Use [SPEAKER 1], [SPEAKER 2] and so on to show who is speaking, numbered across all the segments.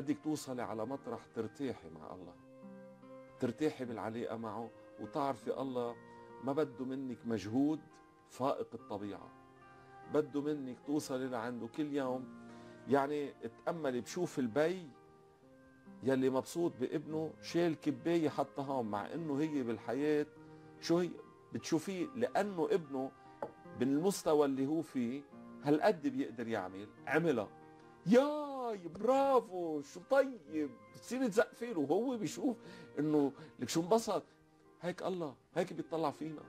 [SPEAKER 1] بدك توصلي على مطرح ترتاحي مع الله ترتاحي بالعلاقة معه وتعرفي الله ما بده منك مجهود فائق الطبيعة بده منك توصلي لعنده كل يوم يعني اتأملي بشوف البي يلي مبسوط بابنه شال كباية حتى هون مع انه هي بالحياة شو هي بتشوفيه لانه ابنه بالمستوى اللي هو فيه هالقد بيقدر يعمل عملها يا طيب برافو شو طيب بتصير تزقفله وهو بيشوف انه لك شو انبسط هيك الله هيك بيطلع فينا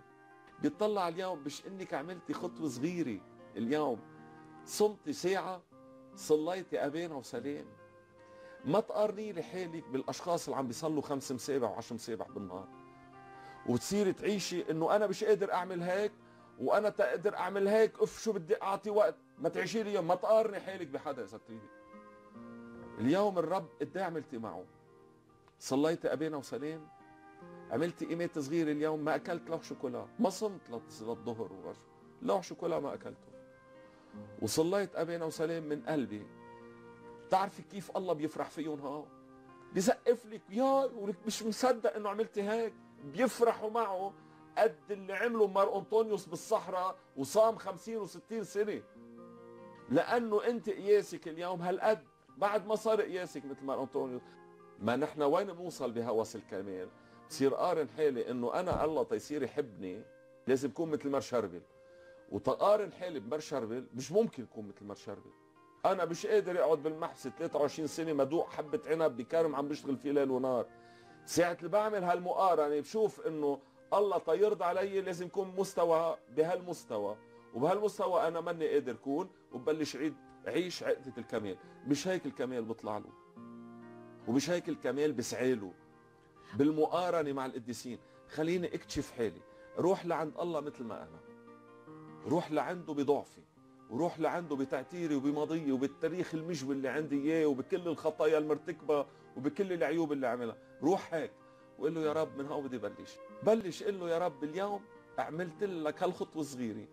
[SPEAKER 1] بيطلع اليوم مش انك عملتي خطوه صغيره اليوم صمتي ساعه صليتي امانه وسلام ما تقارني لحالك بالاشخاص اللي عم بيصلوا خمس مسابع وعشر مسابع بالنهار وتصيري تعيشي انه انا مش قادر اعمل هيك وانا تقدر اعمل هيك اف شو بدي اعطي وقت ما تعيشي لي ما تقارني حالك بحدا اذا بتريدي اليوم الرب عملتي معه صليت أبينا وسلام عملت قيمات صغير اليوم ما أكلت لوح شوكولا ما صمت للظهر وعشو لوح شوكولا ما أكلته وصليت أبينا وسلام من قلبي بتعرفي كيف الله بيفرح فيهم ها بيسقف لك يا ولك مش مصدق انه عملت هيك بيفرحوا معه قد اللي عمله مار انطونيوس بالصحراء وصام 50 و60 سنه لانه انت قياسك اليوم هالقد بعد ما صار قياسك مثل ما انطونيو ما نحن وين بنوصل بهوس الكمال بصير قارن حالي انه انا الله تيصير يحبني لازم اكون مثل مر شربل وتقارن حالي بمر شربل مش ممكن اكون مثل مر شربل انا مش قادر اقعد بالمحبس 23 سنه مدوق حبه عنب بكرم عم بشتغل فيه ليل ونهار ساعة اللي بعمل هالمقارنة يعني بشوف انه الله تيرضى علي لازم يكون مستوى بهالمستوى وبهالمستوى انا ماني قادر كون وببلش عيد عيش عقدة الكمال مش هيك الكمال بطلع له ومش هيك الكمال بسعاله بالمقارنة مع القديسين خليني اكتشف حالي روح لعند الله مثل ما أنا روح لعنده بضعفي وروح لعنده بتعتيري وبماضيي وبالتاريخ المجوي اللي عندي اياه وبكل الخطايا المرتكبه وبكل العيوب اللي عملها روح هيك وقول له يا رب من هون بدي بلش بلش قل له يا رب اليوم عملت لك هالخطوه صغيرة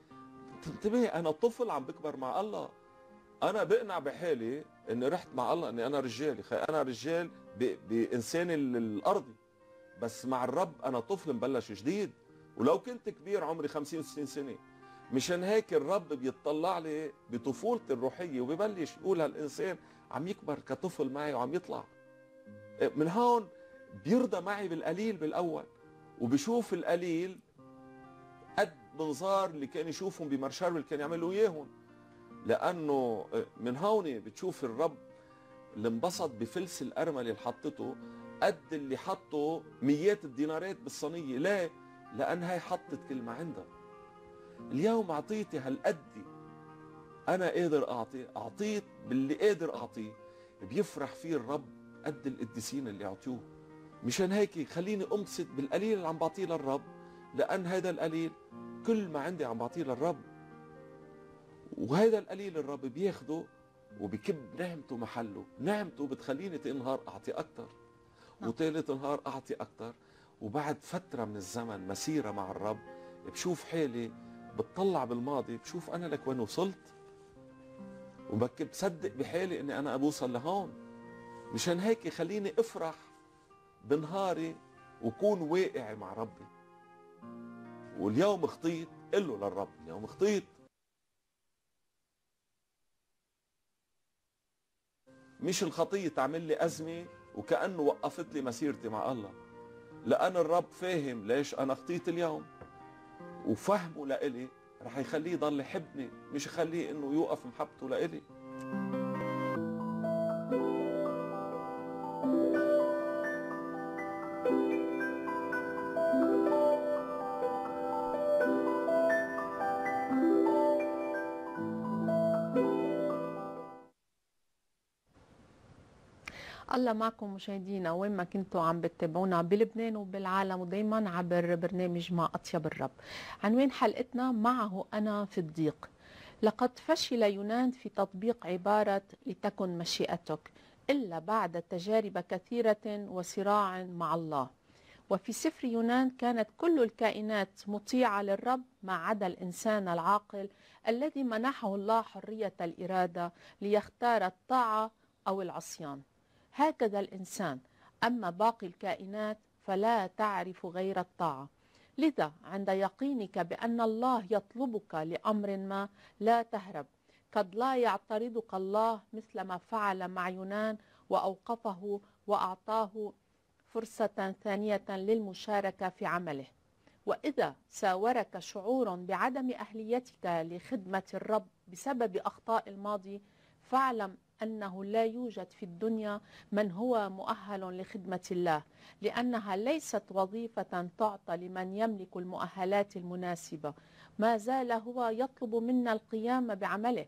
[SPEAKER 1] انتبه انا طفل عم بكبر مع الله انا بقنع بحالي اني رحت مع الله اني انا رجال انا رجال بانساني الارضي بس مع الرب انا طفل مبلش جديد ولو كنت كبير عمري 50 60 سنه مشان هيك الرب بيطلع لي بطفولتي الروحيه وببلش يقول هالانسان عم يكبر كطفل معي وعم يطلع من هون بيرضى معي بالقليل بالاول وبشوف القليل قد منظار اللي كان يشوفهم بمرشار اللي كان يعملوا اياهم لانه آه، من هون بتشوف الرب اللي انبسط بفلس الارمله اللي حطته قد اللي حطه ميات الدينارات بالصينيه ليه لان هاي حطت كل ما عندها اليوم اعطيتي هالقد انا قادر اعطي اعطيت باللي قادر اعطيه بيفرح فيه الرب قد القديسين اللي اعطوه مشان هيك خليني امسك بالقليل اللي عم بعطيه للرب لان هذا القليل كل ما عندي عم بعطيه للرب وهذا القليل الرب بياخده وبكب نعمته محله نعمته بتخليني تنهار أعطي أكتر نعم. وتالت نهار أعطي أكتر وبعد فترة من الزمن مسيرة مع الرب بشوف حالي بتطلع بالماضي بشوف أنا لك وين وصلت صدق بحالي أني أنا أبوصل لهون مشان هيك خليني أفرح بنهاري وكون واقعي مع ربي واليوم خطيت له للرب اليوم خطيت مش الخطية تعمل لي أزمة وكأنه وقفت لي مسيرتي مع الله لأن الرب فاهم ليش أنا خطيت اليوم وفهمه لإلي رح يخليه يضل يحبني مش يخليه إنه يوقف محبته لإلي
[SPEAKER 2] الله معكم مشاهدينا وين ما كنتوا عم بتتابعونا بلبنان وبالعالم ودايما عبر برنامج ما اطيب الرب عنوان حلقتنا معه انا في الضيق لقد فشل يونان في تطبيق عباره لتكن مشيئتك الا بعد تجارب كثيره وصراع مع الله وفي سفر يونان كانت كل الكائنات مطيعة للرب ما عدا الإنسان العاقل الذي منحه الله حرية الإرادة ليختار الطاعة أو العصيان هكذا الإنسان أما باقي الكائنات فلا تعرف غير الطاعة لذا عند يقينك بأن الله يطلبك لأمر ما لا تهرب قد لا يعترضك الله مثل ما فعل مع يونان وأوقفه وأعطاه فرصة ثانية للمشاركة في عمله وإذا ساورك شعور بعدم أهليتك لخدمة الرب بسبب أخطاء الماضي فاعلم أنه لا يوجد في الدنيا من هو مؤهل لخدمة الله لأنها ليست وظيفة تعطى لمن يملك المؤهلات المناسبة ما زال هو يطلب منا القيام بعمله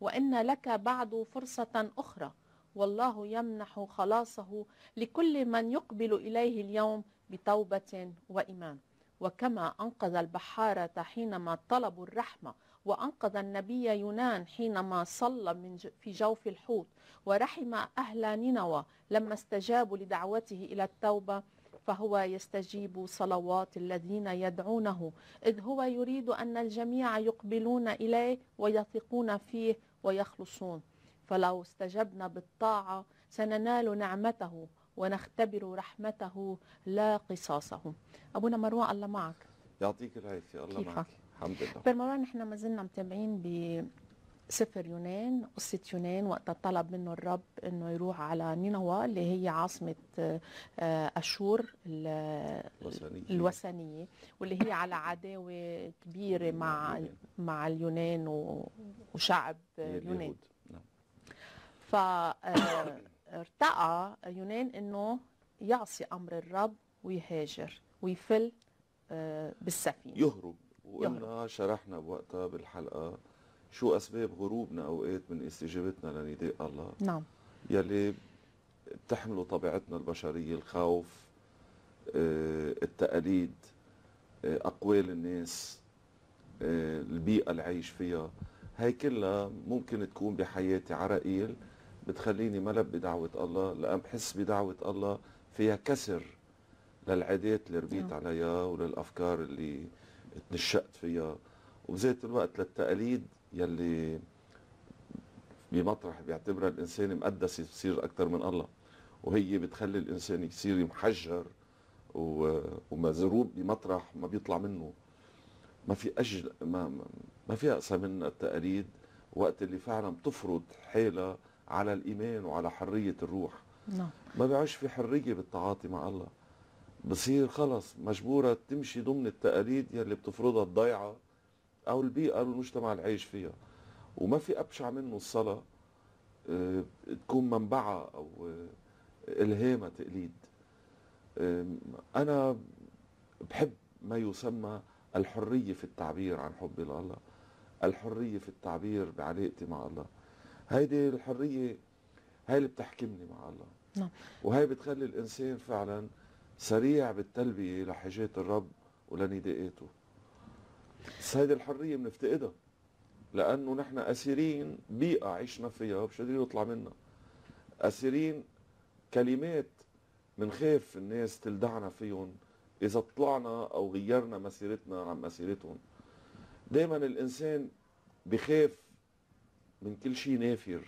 [SPEAKER 2] وإن لك بعد فرصة أخرى والله يمنح خلاصه لكل من يقبل إليه اليوم بتوبة وإيمان وكما أنقذ البحارة حينما طلبوا الرحمة وأنقذ النبي يونان حينما صلى من في جوف الحوت ورحم أهل نينوى لما استجابوا لدعوته إلى التوبة فهو يستجيب صلوات الذين يدعونه إذ هو يريد أن الجميع يقبلون إليه ويثقون فيه ويخلصون فلو استجبنا بالطاعة سننال نعمته ونختبر رحمته لا قصاصه أبونا مروان الله معك
[SPEAKER 1] يعطيك العافية الله معك الحمد لله
[SPEAKER 2] بالمرة نحن ما زلنا متابعين ب سفر يونان قصة يونان وقت طلب منه الرب انه يروح على نينوى اللي هي عاصمة آه، اشور الوثنية الوثنية واللي هي على عداوة كبيرة مع مع اليونان وشعب اليونان نعم فارتقى آه، يونان انه يعصي امر الرب ويهاجر ويفل آه،
[SPEAKER 1] بالسفينه يهرب وقلنا آه، شرحنا بوقتها بالحلقه شو اسباب غروبنا اوقات من استجابتنا لنداء الله نعم يلي بتحمله طبيعتنا البشريه الخوف آه، التقاليد آه، اقوال الناس البيئه اللي عايش فيها هاي كلها ممكن تكون بحياتي عراقيل بتخليني ما لبي دعوه الله لان بحس بدعوه الله فيها كسر للعادات اللي ربيت نعم. عليها وللافكار اللي تنشأت فيها وبذات الوقت للتقاليد يلي بمطرح بيعتبرها الانسان مقدسه بتصير اكثر من الله وهي بتخلي الانسان يصير محجر ومزروب بمطرح ما بيطلع منه ما في اجل ما ما في اقصى من التقاليد وقت اللي فعلا بتفرض حالها على الايمان وعلى حريه الروح نعم ما بيعيش في حريه بالتعاطي مع الله بصير خلص مجبورة تمشي ضمن التقاليد يلي بتفرضها الضيعة أو البيئة أو المجتمع اللي عايش فيها وما في أبشع منه الصلاة آه، تكون منبعة أو آه، إلهامة تقليد آه، أنا بحب ما يسمى الحرية في التعبير عن حبي لله الحرية في التعبير بعلاقتي مع الله هيدي الحرية هاي اللي بتحكمني مع الله نعم. وهي بتخلي الإنسان فعلا سريع بالتلبية لحاجات الرب ولنداءاته هيدي الحرية بنفتقدها لأنه نحن أسيرين بيئة عشنا فيها مش قادرين نطلع منها أسيرين كلمات بنخاف الناس تلدعنا فيهم إذا طلعنا أو غيرنا مسيرتنا عن مسيرتهم دايما الإنسان بخاف من كل شيء نافر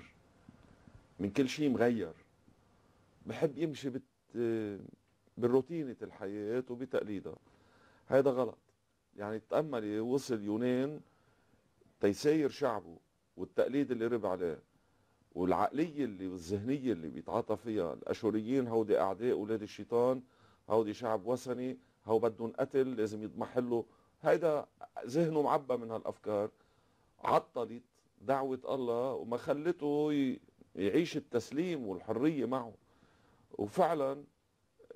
[SPEAKER 1] من كل شيء مغير بحب يمشي بت بالروتينة الحياة وبتقليدها هذا غلط يعني تأملي وصل يونان تيساير شعبه والتقليد اللي رب عليه والعقلية اللي والذهنية اللي بيتعاطى فيها الأشوريين هودي أعداء أولاد الشيطان هودي شعب وثني هو بدهم قتل لازم يضمحلوا هيدا ذهنه معبى من هالأفكار عطلت دعوة الله وما خلته يعيش التسليم والحرية معه وفعلا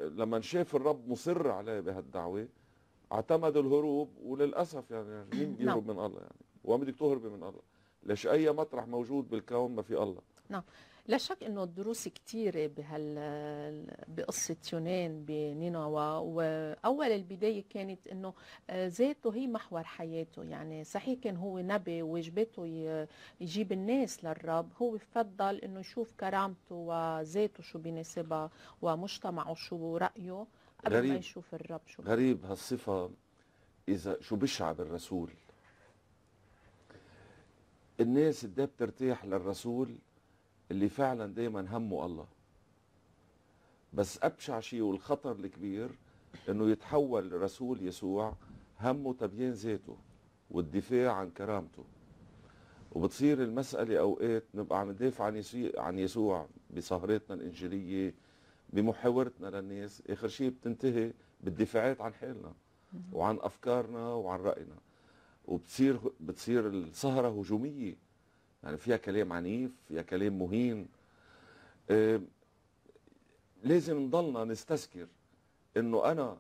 [SPEAKER 1] لما شاف الرب مصر عليه بهالدعوه اعتمد الهروب وللاسف يعني مين بيهرب نعم. من الله يعني وين بدك تهربي من الله ليش اي مطرح موجود بالكون ما في الله
[SPEAKER 2] نعم لا شك انه الدروس كثيره بهال بقصه يونان بنينوى واول البدايه كانت انه آه، ذاته هي محور حياته يعني صحيح كان هو نبي واجباته يجيب الناس للرب هو فضل انه يشوف كرامته وذاته شو بيناسبها ومجتمعه شو رايه
[SPEAKER 1] قبل غريب. ما يشوف الرب شو غريب هالصفه اذا شو بشع بالرسول الناس قد بترتاح للرسول اللي فعلا دايما همه الله بس ابشع شيء والخطر الكبير انه يتحول رسول يسوع همه تبيين ذاته والدفاع عن كرامته وبتصير المسألة أوقات نبقى عم ندافع عن يسوع, عن يسوع بسهراتنا الإنجيلية بمحاورتنا للناس آخر شيء بتنتهي بالدفاعات عن حالنا وعن أفكارنا وعن رأينا وبتصير بتصير السهرة هجومية يعني فيها كلام عنيف فيها كلام مهين آه، لازم نضلنا نستذكر انه انا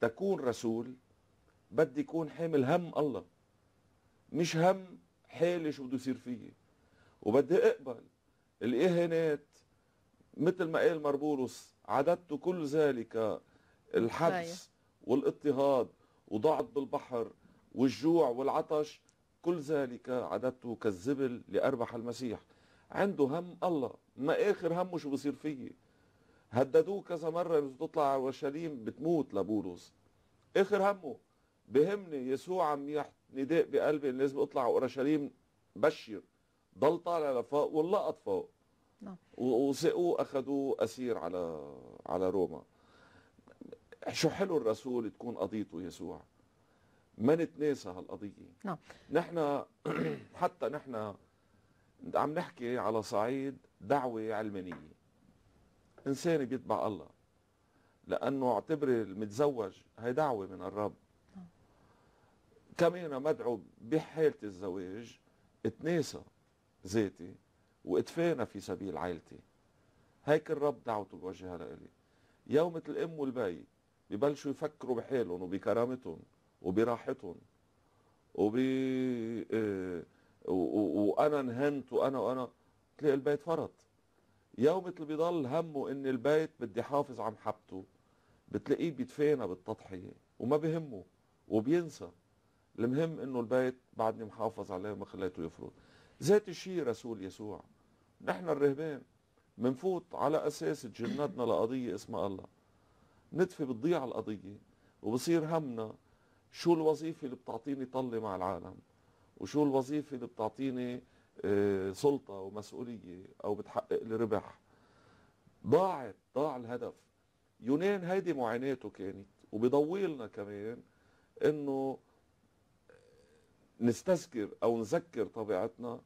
[SPEAKER 1] تكون رسول بدي يكون حامل هم الله مش هم حالي شو بده يصير فيي وبدي اقبل الاهانات مثل ما قال مربولوس عددت كل ذلك الحبس والاضطهاد وضعت بالبحر والجوع والعطش كل ذلك عددته كالزبل لأربح المسيح عنده هم الله ما آخر همه شو بصير فيي هددوه كذا مرة إنه تطلع على اورشليم بتموت لبولس آخر همه بهمني يسوع عم يحت نداء بقلبي إن لازم أطلع على اورشليم بشر ضل طالع لفوق ولقط فوق نعم وسقوه أخذوه أسير على على روما شو حلو الرسول تكون قضيته يسوع ما نتناسى هالقضية نعم نحن حتى نحن عم نحكي على صعيد دعوة علمانية إنسان بيتبع الله لأنه اعتبر المتزوج هي دعوة من الرب نعم. كمان مدعو بحالة الزواج اتناسى ذاتي واتفانى في سبيل عائلتي هيك الرب دعوته بوجهها لإلي يومة الأم والبي ببلشوا يفكروا بحالهم وبكرامتهم وبراحتهم وب آه، وانا نهنت وانا وانا تلاقي البيت فرط يوم اللي بيضل همه ان البيت بدي حافظ على محبته بتلاقيه بيتفانى بالتضحية وما بهمه وبينسى المهم انه البيت بعدني محافظ عليه وما خليته يفرط ذات الشيء رسول يسوع نحن الرهبان منفوت على اساس تجندنا لقضية اسمها الله ندفي بتضيع القضية وبصير همنا شو الوظيفه اللي بتعطيني طله مع العالم وشو الوظيفه اللي بتعطيني آه، سلطه ومسؤوليه او بتحقق لي ربح ضاعت ضاع الهدف يونان هيدي معاناته كانت وبضوي لنا كمان انه نستذكر او نذكر طبيعتنا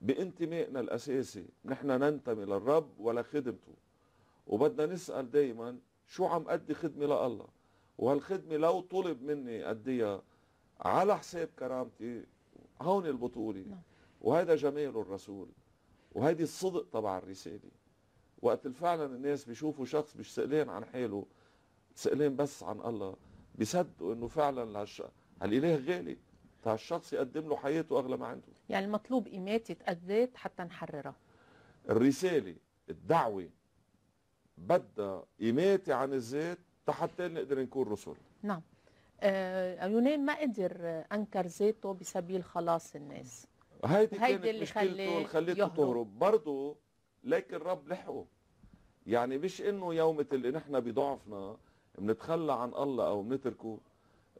[SPEAKER 1] بانتمائنا الاساسي نحن ننتمي للرب ولا خدمته وبدنا نسال دائما شو عم ادي خدمه لله وهالخدمه لو طلب مني اديها على حساب كرامتي هون البطوله نعم. وهذا جمال الرسول وهيدي الصدق تبع الرساله وقت فعلا الناس بيشوفوا شخص مش سئلان عن حاله سئلان بس عن الله بيصدقوا انه فعلا لهالش... هالاله غالي تاع الشخص يقدم له حياته اغلى ما عنده
[SPEAKER 2] يعني المطلوب قيمات اتاذت حتى نحررها
[SPEAKER 1] الرساله الدعوه بدها قيماتي عن الذات حتى نقدر نكون رسل
[SPEAKER 2] نعم آه، يونان ما قدر انكر ذاته بسبيل خلاص الناس
[SPEAKER 1] هيدي كانت اللي مشكلته اللي خليته تهرب برضه لكن الرب لحقه يعني مش انه يومة اللي نحن بضعفنا بنتخلى عن الله او بنتركه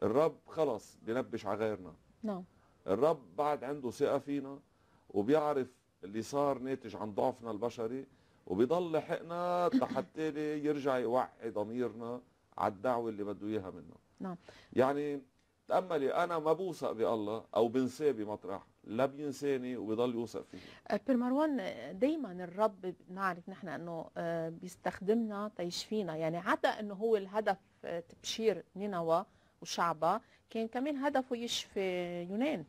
[SPEAKER 1] الرب خلص بنبش على غيرنا نعم الرب بعد عنده ثقه فينا وبيعرف اللي صار ناتج عن ضعفنا البشري وبيضل لحقنا حتى يرجع يوعي ضميرنا على الدعوه اللي بده اياها منه نعم يعني تأملي أنا ما بوثق بالله أو بنساه بمطرح لا بينساني وبضل يوثق فيه
[SPEAKER 2] أه، بير مروان دايما الرب نعرف نحن أنه أه، بيستخدمنا تيشفينا يعني عدا أنه هو الهدف أه، تبشير نينوى وشعبها كان كمان هدفه يشفي يونان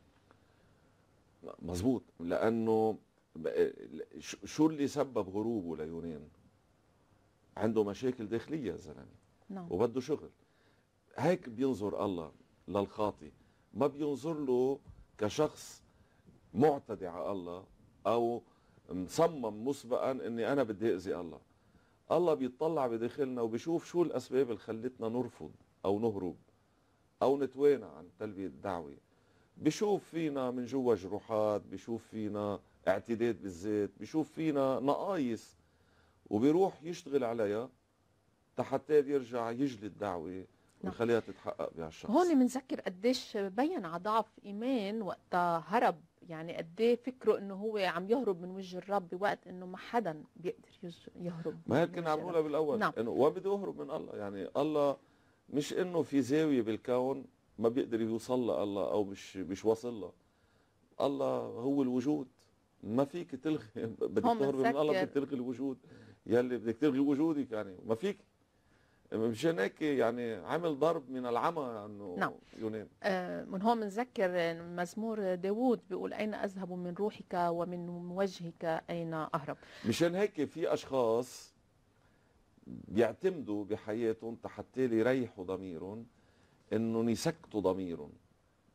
[SPEAKER 1] مزبوط لأنه شو اللي سبب هروبه ليونان عنده مشاكل داخلية الزلمة نعم. وبده شغل هيك بينظر الله للخاطي ما بينظر له كشخص معتدي على الله او مصمم مسبقا اني انا بدي اذي الله الله بيطلع بداخلنا وبيشوف شو الاسباب اللي خلتنا نرفض او نهرب او نتوانى عن تلبيه الدعوه بشوف فينا من جوا جروحات بشوف فينا اعتداد بالذات بشوف فينا نقايص وبيروح يشتغل عليها حتى يرجع يجلي الدعوه نعم. ويخليها تتحقق بها الشخص هون
[SPEAKER 2] منذكر قديش بين على ضعف ايمان وقتها هرب يعني قد إيه فكره انه هو عم يهرب من وجه الرب بوقت انه ما حدا بيقدر يهرب ما هي كنا عم نقولها
[SPEAKER 1] بالاول نعم. انه وين بده يهرب من الله يعني الله مش انه في زاويه بالكون ما بيقدر يوصل له الله او مش مش واصل له الله هو الوجود ما فيك تلغي بدك تهرب من الله بدك تلغي الوجود يلي بدك تلغي وجودك يعني ما فيك هيك يعني عمل ضرب من العمى انه نعم. يونان
[SPEAKER 2] آه، من هون بنذكر مزمور داوود بيقول اين اذهب من روحك ومن وجهك اين اهرب
[SPEAKER 1] مشان هيك في اشخاص بيعتمدوا بحياتهم حتى يريحوا ضميرهم انهم يسكتوا ضميرهم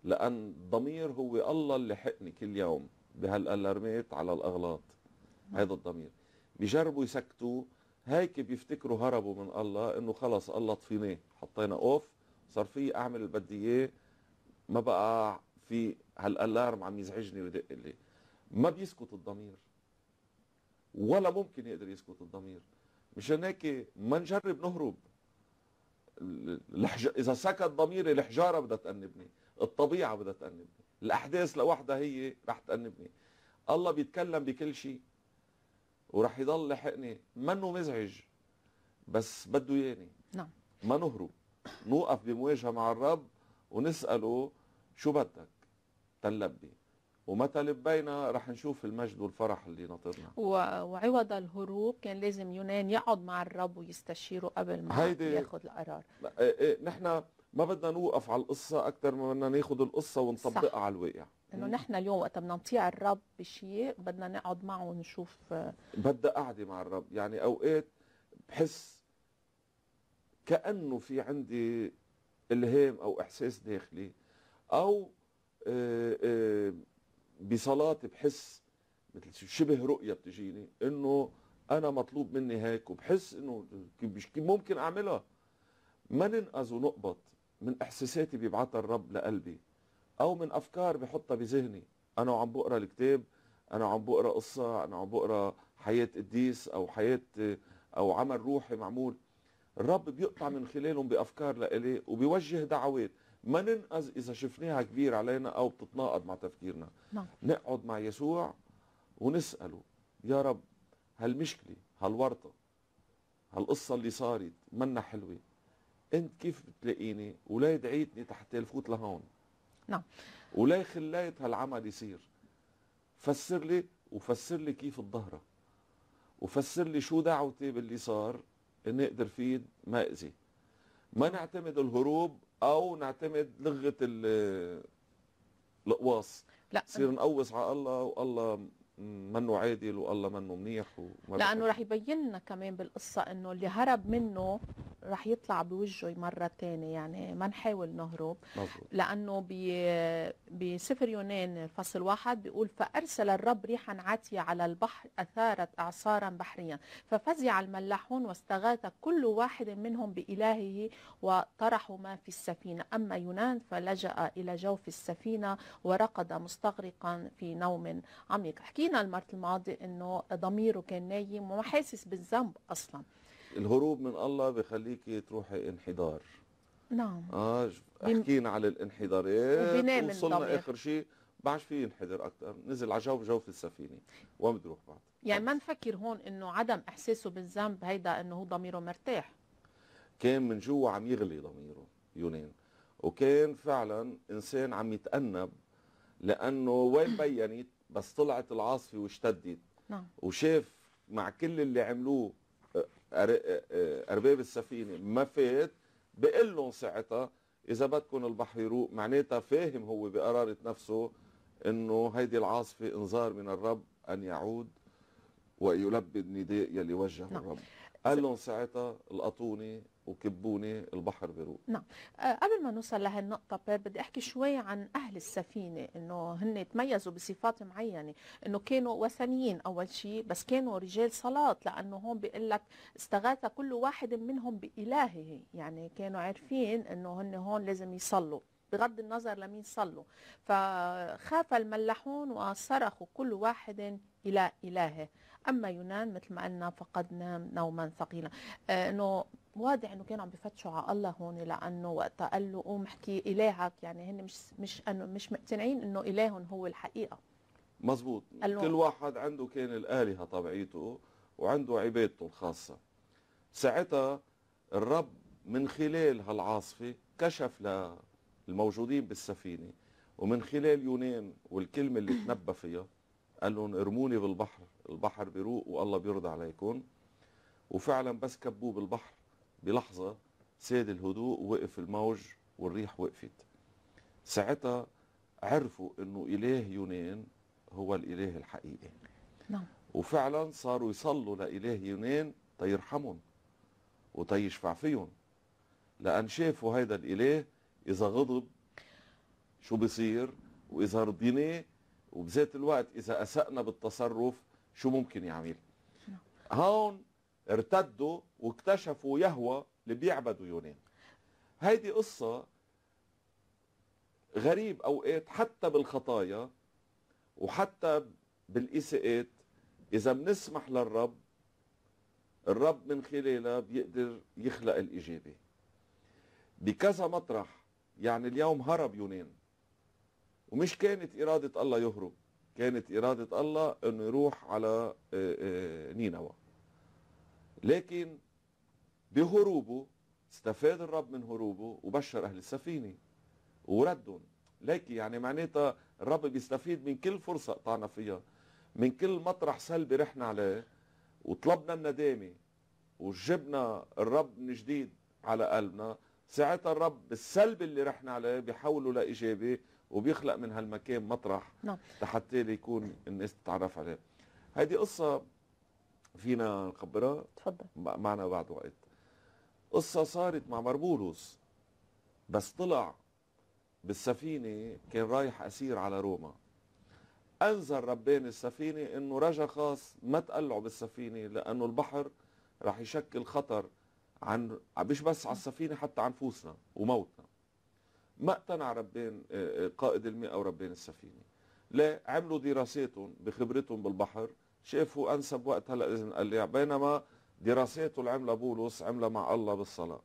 [SPEAKER 1] لان الضمير هو الله اللي حقني كل يوم بهالالارمات على الاغلاط نعم. هذا الضمير بيجربوا يسكتوه هيك بيفتكروا هربوا من الله انه خلص الله طفيناه حطينا اوف صار في اعمل اللي بدي اياه ما بقى في هالالارم عم يزعجني ويدق لي ما بيسكت الضمير ولا ممكن يقدر يسكت الضمير مشان هيك ما نجرب نهرب اذا سكت ضميري الحجاره بدها تأنبني الطبيعه بدها تأنبني الاحداث لوحدها هي رح تأنبني الله بيتكلم بكل شيء وراح يضل حقني منه مزعج بس بده ياني نعم ما نهرب نوقف بمواجهه مع الرب ونساله شو بدك تلبي ومتى لبينا رح نشوف المجد والفرح اللي ناطرنا
[SPEAKER 2] وعوض الهروب كان لازم يونان يقعد مع الرب ويستشيره قبل ما هيدي... ياخذ القرار
[SPEAKER 1] إيه إيه نحن ما بدنا نوقف على القصه اكثر ما بدنا ناخذ القصه ونطبقها على الواقع
[SPEAKER 2] انه نحن اليوم وقت بدنا نطيع الرب بشيء بدنا نقعد معه ونشوف آه،
[SPEAKER 1] بدها قعده مع الرب يعني اوقات بحس كانه في عندي الهام او احساس داخلي او آه، آه، بصلاه بحس مثل شبه رؤيه بتجيني انه انا مطلوب مني هيك وبحس انه ممكن اعملها ما ننقذ ونقبض من احساساتي بيبعتها الرب لقلبي او من افكار بحطها بذهني انا وعم بقرا الكتاب انا وعم بقرا قصه انا وعم بقرا حياه قديس او حياه او عمل روحي معمول الرب بيقطع من خلالهم بافكار لإلي وبيوجه دعوات ما ننقذ اذا شفناها كبير علينا او بتتناقض مع تفكيرنا نعم. نقعد مع يسوع ونساله يا رب هالمشكله هالورطه هالقصه اللي صارت منا حلوه انت كيف بتلاقيني ولا دعيتني تحت الفوت لهون نعم ولا خلايت هالعمل يصير فسر لي وفسر لي كيف الظهرة وفسر لي شو دعوتي باللي صار اني اقدر فيه ما اذي ما نعتمد الهروب او نعتمد لغه القواص لا نصير نقوص على الله والله منه عادل والله منه منيح لانه
[SPEAKER 2] رح يبين لنا كمان بالقصه انه اللي هرب منه رح يطلع بوجهه مرة تانية يعني ما نحاول نهرب مزبوط. لأنه بسفر يونان فصل واحد بيقول فأرسل الرب ريحا عاتية على البحر أثارت أعصارا بحريا ففزع الملاحون واستغاث كل واحد منهم بإلهه وطرحوا ما في السفينة أما يونان فلجأ إلى جوف السفينة ورقد مستغرقا في نوم عميق حكينا المرة الماضية أنه ضميره كان نايم وما حاسس بالذنب أصلا
[SPEAKER 1] الهروب من الله بخليك تروحي انحدار نعم اه بم... على الانحدارات وصلنا اخر شيء بعدش في ينحدر اكثر نزل على جوف جوف السفينه وين يروح بعد
[SPEAKER 2] يعني ما نفكر هون انه عدم احساسه بالذنب هيدا انه هو ضميره مرتاح
[SPEAKER 1] كان من جوا عم يغلي ضميره يونان وكان فعلا انسان عم يتأنب لانه وين بينت بس طلعت العاصفه واشتدت نعم وشاف مع كل اللي عملوه ارباب السفينه ما فات بقول لهم ساعتها اذا بدكم البحر يروق معناتها فاهم هو بقراره نفسه انه هيدي العاصفه انذار من الرب ان يعود ويلبي النداء يلي وجهه نعم. الرب قال لهم ساعتها القطوني وكبوني البحر بيروق
[SPEAKER 2] نعم آه، قبل ما نوصل لهالنقطة بير بدي أحكي شوي عن أهل السفينة إنه هن تميزوا بصفات معينة إنه كانوا وثنيين أول شيء بس كانوا رجال صلاة لأنه هون بيقول لك استغاث كل واحد منهم بإلهه يعني كانوا عارفين إنه هن هون لازم يصلوا بغض النظر لمين صلوا فخاف الملاحون وصرخوا كل واحد إلى إلهه أما يونان مثل ما قلنا فقد نام نوما ثقيلا آه، إنه واضح انه كانوا عم بفتشوا على الله هون لانه وقتها قال له قوم احكي الهك يعني هن مش مش انه مش مقتنعين انه الههم هو الحقيقه
[SPEAKER 1] مزبوط كل واحد عنده كان الالهه تبعيته وعنده عبادته الخاصه ساعتها الرب من خلال هالعاصفه كشف للموجودين بالسفينه ومن خلال يونان والكلمه اللي تنبى فيها قال لهم ارموني بالبحر البحر بيروق والله بيرضى عليكم وفعلا بس كبوه بالبحر بلحظة ساد الهدوء وقف الموج والريح وقفت ساعتها عرفوا انه اله يونان هو الاله الحقيقي نعم وفعلا صاروا يصلوا لاله يونان تيرحمهم وتيشفع فيهم لان شافوا هيدا الاله اذا غضب شو بصير واذا رضيناه وبذات الوقت اذا اسأنا بالتصرف شو ممكن يعمل نعم. هون ارتدوا واكتشفوا يهوى اللي بيعبدوا يونان هيدي قصة غريب أوقات حتى بالخطايا وحتى بالإساءات إذا بنسمح للرب الرب من خلالها بيقدر يخلق الإجابة بكذا مطرح يعني اليوم هرب يونان ومش كانت إرادة الله يهرب كانت إرادة الله أنه يروح على آه، آه، نينوى لكن بهروبه استفاد الرب من هروبه وبشر أهل السفينة وردهم لكن يعني معناتها الرب بيستفيد من كل فرصة قطعنا فيها من كل مطرح سلبي رحنا عليه وطلبنا الندامة وجبنا الرب من جديد على قلبنا ساعتها الرب السلبي اللي رحنا عليه بيحوله لإيجابي وبيخلق من هالمكان مطرح نعم. لحتى يكون الناس تتعرف عليه هذه قصة فينا نخبرها تفضل معنا بعد وقت قصة صارت مع مربولوس بس طلع بالسفينة كان رايح أسير على روما أنزل ربان السفينة أنه رجا خاص ما تقلعوا بالسفينة لأنه البحر راح يشكل خطر عن مش بس على السفينة حتى عن نفوسنا وموتنا ما اقتنع ربان آه، آه، قائد المئة وربان السفينة لا عملوا دراساتهم بخبرتهم بالبحر شافوا انسب وقت هلا لازم نقلع بينما دراساته اللي عملها بولس عملها مع الله بالصلاه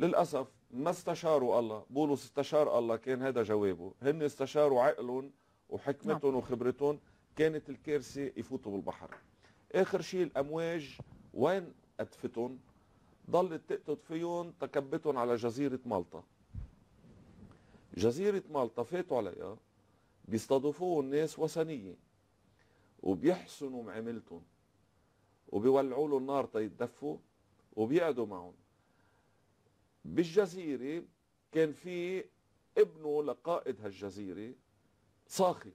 [SPEAKER 1] للاسف ما استشاروا الله بولس استشار الله كان هذا جوابه هن استشاروا عقلهم وحكمتهم نعم. وخبرتهم كانت الكارثه يفوتوا بالبحر اخر شيء الامواج وين اتفتهم ضلت تقتد فيهم تكبتهم على جزيره مالطا جزيره مالطا فاتوا عليها بيستضيفوه الناس وثنيه وبيحسنوا معاملتهم وبيولعوا له النار تيتدفوا وبيقعدوا معهم بالجزيرة كان في ابنه لقائد هالجزيرة صاخب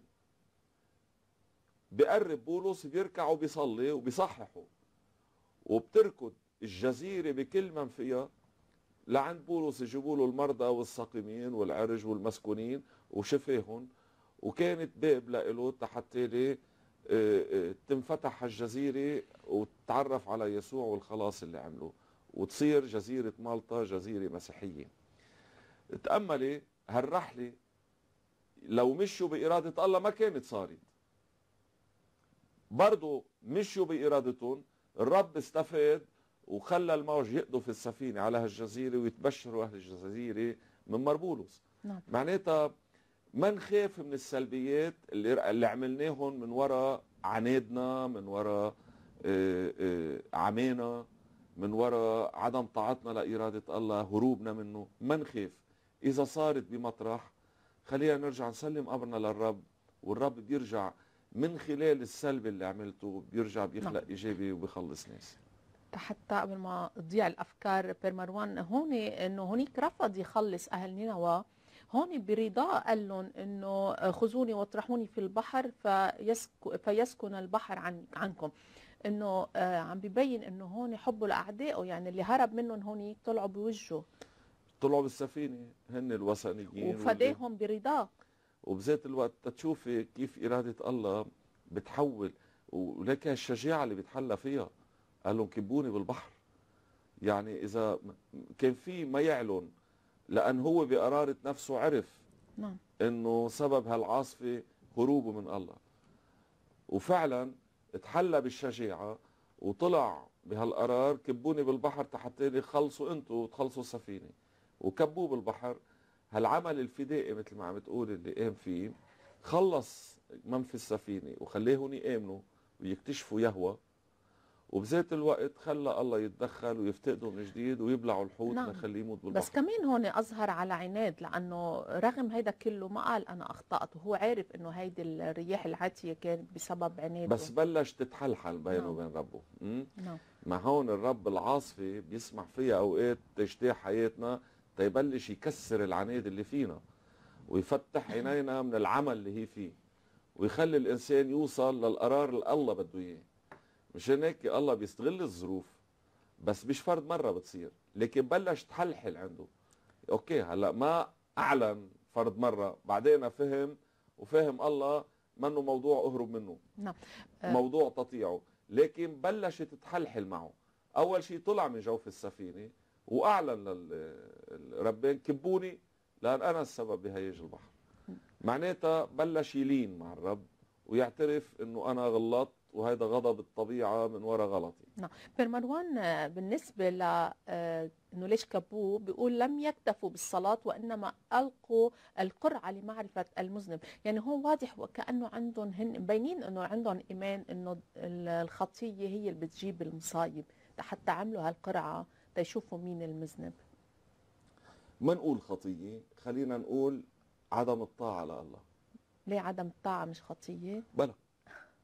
[SPEAKER 1] بقرب بولس بيركع وبيصلي وبيصححه وبتركض الجزيرة بكل من فيها لعند بولس يجيبوا له المرضى والساقمين والعرج والمسكونين وشفاهم وكانت باب لإله تالي آه، آه، تنفتح الجزيرة وتتعرف على يسوع والخلاص اللي عملوه وتصير جزيرة مالطا جزيرة مسيحية تأملي هالرحلة لو مشوا بإرادة الله ما كانت صارت برضو مشوا بإرادتهم الرب استفاد وخلى الموج يقضوا في السفينة على هالجزيرة ويتبشروا أهل الجزيرة من مربولوس نعم. معناتها ما نخاف من السلبيات اللي, اللي عملناهم من وراء عنادنا من وراء آه، آه، عمانا من وراء عدم طاعتنا لإرادة الله هروبنا منه ما نخاف إذا صارت بمطرح خلينا نرجع نسلم أمرنا للرب والرب بيرجع من خلال السلب اللي عملته بيرجع بيخلق نعم. إيجابي وبيخلص ناس
[SPEAKER 2] حتى قبل ما تضيع الأفكار بير مروان هون أنه هونيك رفض يخلص أهل نينوى هون برضا قال لهم انه خذوني واطرحوني في البحر فيسكن, فيسكن البحر عن عنكم انه آه، عم ببين انه هون حبه لاعدائه يعني اللي هرب منهم هون طلعوا بوجهه
[SPEAKER 1] طلعوا بالسفينه هن الوثنيين وفداهم برضاه وبذات الوقت تشوفي كيف اراده الله بتحول ولك الشجاعه اللي بيتحلى فيها قال لهم كبوني بالبحر يعني اذا كان في ما يعلن لأن هو بقرارة نفسه عرف نعم أنه سبب هالعاصفة هروبه من الله وفعلا اتحلى بالشجاعة وطلع بهالقرار كبوني بالبحر تحت خلصوا انتوا وتخلصوا السفينة وكبوه بالبحر هالعمل الفدائي مثل ما عم تقول اللي قام فيه خلص من في السفينة وخليهم يآمنوا ويكتشفوا يهوى وبذات الوقت خلى الله يتدخل ويفتقدوا من جديد ويبلعوا الحوت نعم. لخليه يموت بالبحر بس
[SPEAKER 2] كمان هون اظهر على عناد لانه رغم هيدا كله ما قال انا اخطات وهو عارف انه هيدي الرياح العاتيه كانت بسبب عناد بس
[SPEAKER 1] بلش تتحلحل بينه نعم. وبين ربه نعم ما هون الرب العاصفه بيسمح فيها اوقات تجتاح حياتنا تيبلش يكسر العناد اللي فينا ويفتح عينينا من العمل اللي هي فيه ويخلي الانسان يوصل للقرار اللي الله بده اياه مشان هيك الله بيستغل الظروف بس مش فرد مره بتصير لكن بلش تحلحل عنده اوكي هلا ما اعلن فرد مره بعدين فهم وفهم الله منه موضوع اهرب منه نعم آه. موضوع تطيعه لكن بلشت تحلحل معه اول شيء طلع من جوف السفينه واعلن للربين كبوني لان انا السبب بهيج البحر معناتها بلش يلين مع الرب ويعترف انه انا غلطت وهذا غضب الطبيعه من وراء غلطي
[SPEAKER 2] نعم بير مروان آه، بالنسبه ل آه، انه ليش كبوه بيقول لم يكتفوا بالصلاه وانما القوا القرعه لمعرفه المذنب يعني هو واضح وكانه عندهم هن مبينين انه عندهم ايمان انه الخطيه هي اللي بتجيب المصايب حتى عملوا هالقرعه تيشوفوا مين المذنب
[SPEAKER 1] ما نقول خطيه خلينا نقول عدم الطاعه لله
[SPEAKER 2] ليه عدم الطاعه مش خطيه
[SPEAKER 1] بلى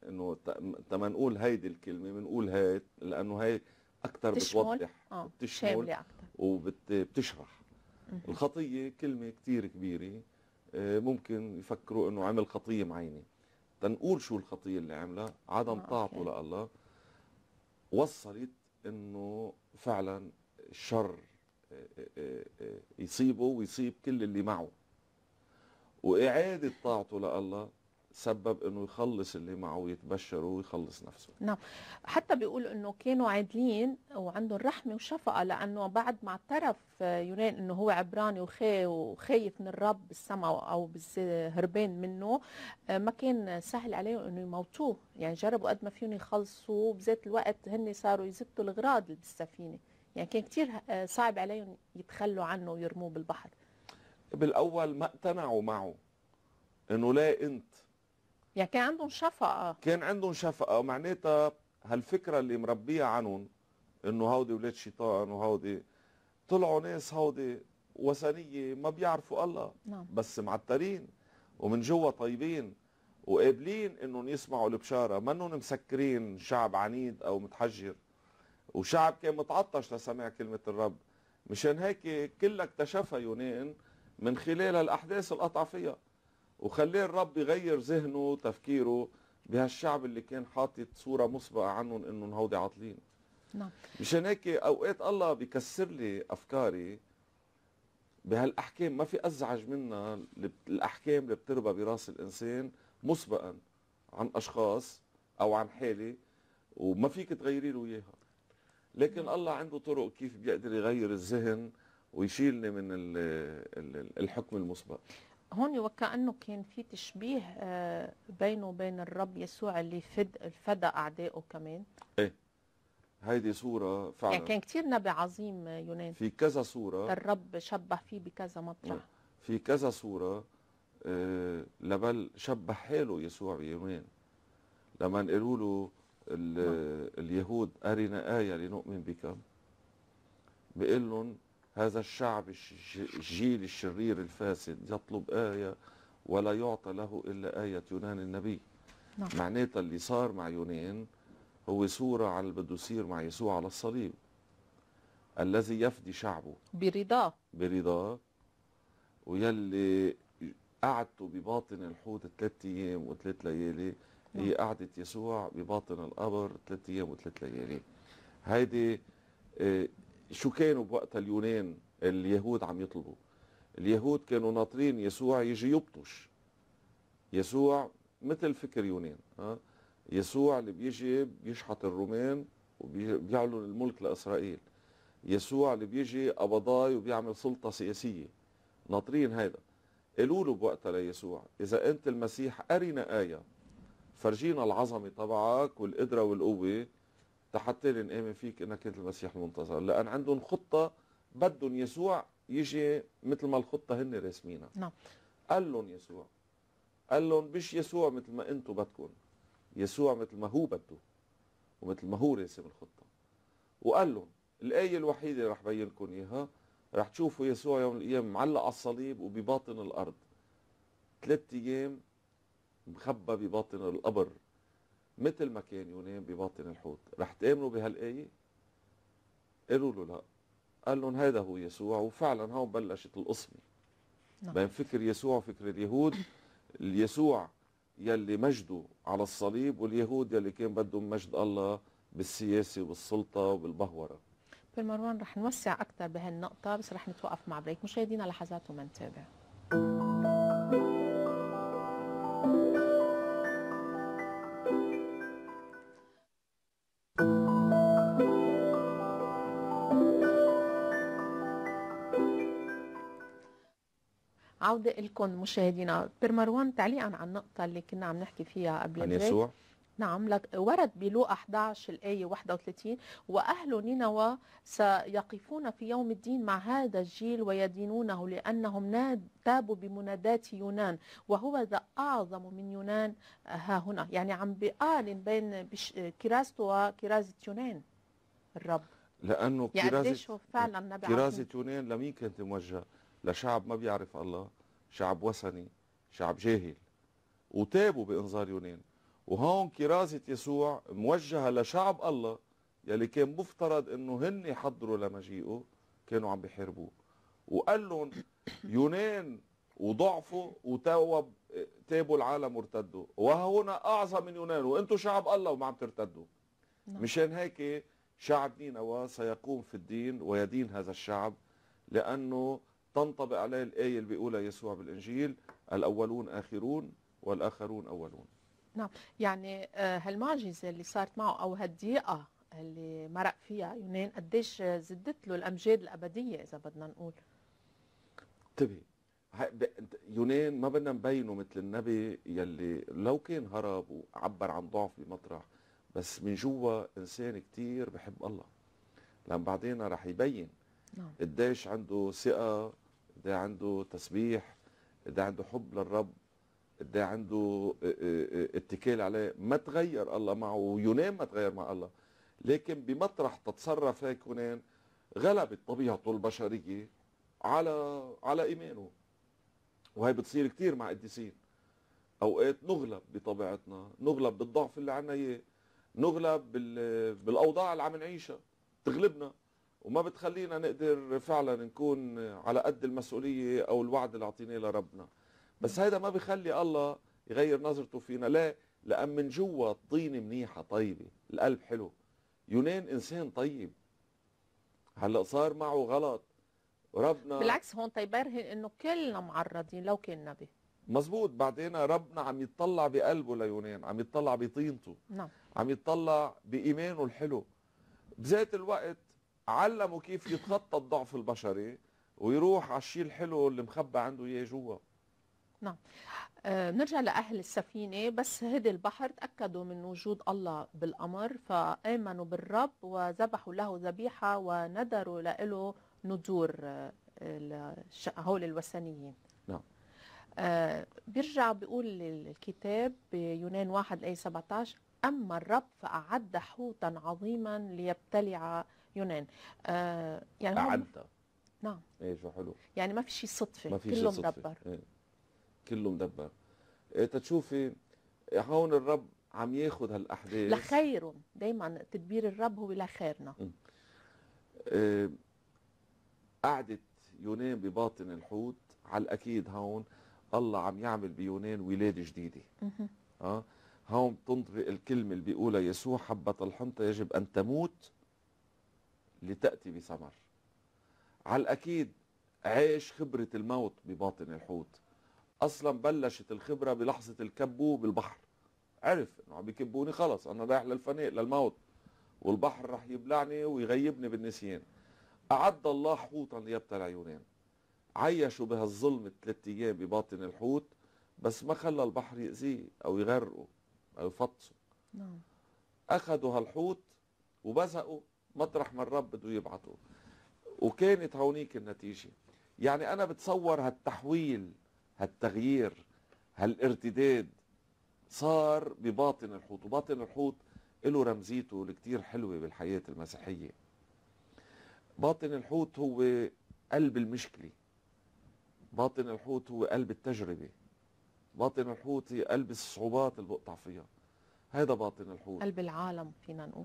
[SPEAKER 1] انه تما نقول هيدي الكلمه بنقول هيد لانه هي اكثر بتوضح
[SPEAKER 3] آه. بتشمل
[SPEAKER 1] وبتشرح الخطيه كلمه كثير كبيره آه، ممكن يفكروا انه عمل خطيه معينه تنقول شو الخطيه اللي عملها عدم آه. طاعته لله وصلت انه فعلا الشر آه، آه، يصيبه ويصيب كل اللي معه واعاده طاعته لله سبب انه يخلص اللي معه ويتبشر ويخلص نفسه
[SPEAKER 2] نعم حتى بيقول انه كانوا عادلين وعندهم رحمه وشفقه لانه بعد ما اعترف يونان انه هو عبراني وخايف من الرب بالسماء او هربان منه ما كان سهل عليه انه يموتوه يعني جربوا قد ما فيهم يخلصوا بذات الوقت هن صاروا يزتوا الغراض اللي بالسفينه يعني كان كثير صعب عليهم يتخلوا عنه ويرموه بالبحر
[SPEAKER 1] بالاول ما اقتنعوا معه انه لا انت
[SPEAKER 2] يعني كان عندهم شفقة
[SPEAKER 1] كان عندهم شفقة ومعناتها هالفكرة اللي مربية عنهم انه هودي ولاد شيطان وهودي طلعوا ناس هودي وثنية ما بيعرفوا الله نعم. بس معترين ومن جوا طيبين وقابلين انهم يسمعوا البشارة منهم مسكرين شعب عنيد او متحجر وشعب كان متعطش لسماع كلمة الرب مشان هيك كلها اكتشفها يونان من خلال الاحداث القطع فيها وخليه الرب يغير ذهنه وتفكيره بهالشعب اللي كان حاطط صورة مسبقة عنهم انهم هودي عاطلين نعم مشان هيك اوقات الله بكسر لي افكاري بهالاحكام ما في ازعج منها الاحكام اللي بتربى براس الانسان مسبقا عن اشخاص او عن حاله وما فيك تغيري له اياها لكن الله عنده طرق كيف بيقدر يغير الذهن ويشيلني من الحكم المسبق
[SPEAKER 2] هون وكأنه كان في تشبيه آه، بينه وبين الرب يسوع اللي فد فدى أعدائه كمان
[SPEAKER 1] ايه هيدي صورة فعلا يعني كان
[SPEAKER 2] كثير نبي عظيم آه، يونان
[SPEAKER 1] في كذا صورة
[SPEAKER 2] الرب شبه فيه بكذا مطرح إيه،
[SPEAKER 1] في كذا صورة آه لبل شبه حاله يسوع بيونان لما قالوا له نعم. اليهود أرنا آية لنؤمن بك بقول لهم هذا الشعب الجيل الشرير الفاسد يطلب آية ولا يعطى له إلا آية يونان النبي نعم. معناتها اللي صار مع يونان هو صورة على اللي بده يصير مع يسوع على الصليب الذي يفدي شعبه برضاه برضاه ويلي قعدته بباطن الحوت ثلاث أيام وثلاث ليالي نعم. هي قعدة يسوع بباطن القبر ثلاث أيام وثلاث ليالي هيدي آه، شو كانوا بوقت اليونان اليهود عم يطلبوا اليهود كانوا ناطرين يسوع يجي يبطش يسوع مثل فكر يونان ها يسوع اللي بيجي بيشحط الرومان وبيعلن الملك لاسرائيل يسوع اللي بيجي قبضاي وبيعمل سلطه سياسيه ناطرين هيدا قالوا له بوقتها ليسوع اذا انت المسيح ارنا ايه فرجينا العظمه تبعك والقدره والقوه حتى نآمن فيك انك انت المسيح المنتظر لان عندهم خطه بدهم يسوع يجي مثل ما الخطه هن راسمينها نعم قال لهم يسوع قال لهم مش يسوع مثل ما انتم بدكم يسوع مثل ما هو بده ومثل ما هو راسم الخطه وقال لهم الايه الوحيده اللي رح بين لكم اياها رح تشوفوا يسوع يوم الايام معلق على الصليب وبباطن الارض ثلاث ايام مخبى بباطن القبر مثل ما كان يونان بباطن الحوت رح تآمنوا بهالآية قالوا له لا قال لهم هذا هو يسوع وفعلا هون بلشت القصمة نعم. بين فكر يسوع وفكر اليهود اليسوع يلي مجده على الصليب واليهود يلي كان بدهم مجد الله بالسياسة والسلطة وبالبهورة
[SPEAKER 2] بالمروان رح نوسع أكثر بهالنقطة بس رح نتوقف مع بريك مشاهدينا لحظات ومنتابع العودة لكم مشاهدينا بير مروان تعليقا على النقطة اللي كنا عم نحكي فيها قبل عن يسوع نعم لك ورد بلوقا 11 الآية 31 وأهل نينوى سيقفون في يوم الدين مع هذا الجيل ويدينونه لأنهم تابوا بمنادات يونان وهو ذا أعظم من يونان ها هنا يعني عم بقارن بين كرازته وكرازة يونان الرب
[SPEAKER 1] لأنه يعني
[SPEAKER 2] فعلا كرازة
[SPEAKER 1] يونان لمين كانت موجهة لشعب ما بيعرف الله شعب وثني شعب جاهل وتابوا بانظار يونان وهون كرازة يسوع موجهة لشعب الله يلي كان مفترض انه هن يحضروا لمجيئه كانوا عم بيحاربوه وقال لهم يونان وضعفوا وتوب تابوا العالم وارتدوا وهنا اعظم من يونان وانتم شعب الله وما عم ترتدوا نعم. مشان هيك شعب نينوى سيقوم في الدين ويدين هذا الشعب لانه تنطبق عليه الآية اللي بيقولها يسوع بالإنجيل الأولون آخرون والآخرون أولون
[SPEAKER 2] نعم يعني آه، هالمعجزة اللي صارت معه أو هالضيقة اللي مرق فيها يونان قديش زدت له الأمجاد الأبدية إذا بدنا نقول
[SPEAKER 1] انتبه يونان ما بدنا نبينه مثل النبي يلي لو كان هرب وعبر عن ضعف بمطرح بس من جوا انسان كتير بحب الله لان بعدين رح يبين نعم. قديش عنده ثقه ده عنده تسبيح ده عنده حب للرب ده عنده آه، آه، آه، اتكال عليه ما تغير الله معه وينام ما تغير مع الله لكن بمطرح تتصرف هيك يونان غلبت طبيعته البشريه على على ايمانه وهي بتصير كثير مع قديسين اوقات نغلب بطبيعتنا نغلب بالضعف اللي عنا اياه نغلب بالاوضاع اللي عم نعيشها تغلبنا وما بتخلينا نقدر فعلا نكون على قد المسؤوليه او الوعد اللي اعطيناه لربنا بس هذا ما بخلي الله يغير نظرته فينا لا لان من جوا الطينه منيحه طيبه القلب حلو يونان انسان طيب هلا صار معه غلط ربنا بالعكس
[SPEAKER 2] هون تيبرهن انه كلنا معرضين لو كان نبي
[SPEAKER 1] مزبوط بعدين ربنا عم يتطلع بقلبه ليونان عم يتطلع بطينته نعم عم يتطلع بايمانه الحلو بذات الوقت علمه كيف يتخطى الضعف البشري ويروح على الشيء الحلو اللي مخبى عنده اياه جوا
[SPEAKER 2] نعم آه، بنرجع لأهل السفينة بس هدي البحر تأكدوا من وجود الله بالأمر فآمنوا بالرب وذبحوا له ذبيحة ونذروا له نذور آه، هول الوثنيين نعم آه بيرجع بيقول الكتاب بيونان 1 الايه 17 أما الرب فأعد حوتا عظيما ليبتلع يونان آه، يعني هم نعم نعم شو حلو يعني ما في شيء صدفه ما في كله صدفة. مدبر
[SPEAKER 1] ايه. كله مدبر إيه تتشوفي هون الرب عم ياخذ هالاحداث
[SPEAKER 2] لخيرهم دائما تدبير الرب هو لخيرنا
[SPEAKER 1] إيه قعدت يونان بباطن الحوت على الاكيد هون الله عم يعمل بيونان ولاده جديده اه هون بتنطق الكلمه اللي بيقولها يسوع حبه الحنطه يجب ان تموت لتأتي بثمر على الأكيد عيش خبرة الموت بباطن الحوت أصلا بلشت الخبرة بلحظة الكبو بالبحر عرف انه عم يكبوني خلص انا رايح للفنيق للموت والبحر راح يبلعني ويغيبني بالنسيان أعد الله حوتا ليبتلع يونان عيشوا بهالظلم ثلاث أيام بباطن الحوت بس ما خلى البحر يأذيه أو يغرقه أو يفطسه نعم أخذوا هالحوت وبزقوا مطرح ما الرب بده يبعته وكانت هونيك النتيجة يعني أنا بتصور هالتحويل هالتغيير هالارتداد صار بباطن الحوت وباطن الحوت له رمزيته الكتير حلوة بالحياة المسيحية باطن الحوت هو قلب المشكلة باطن الحوت هو قلب التجربة باطن الحوت هي قلب الصعوبات اللي بقطع فيها هذا باطن الحوت قلب
[SPEAKER 2] العالم فينا نقول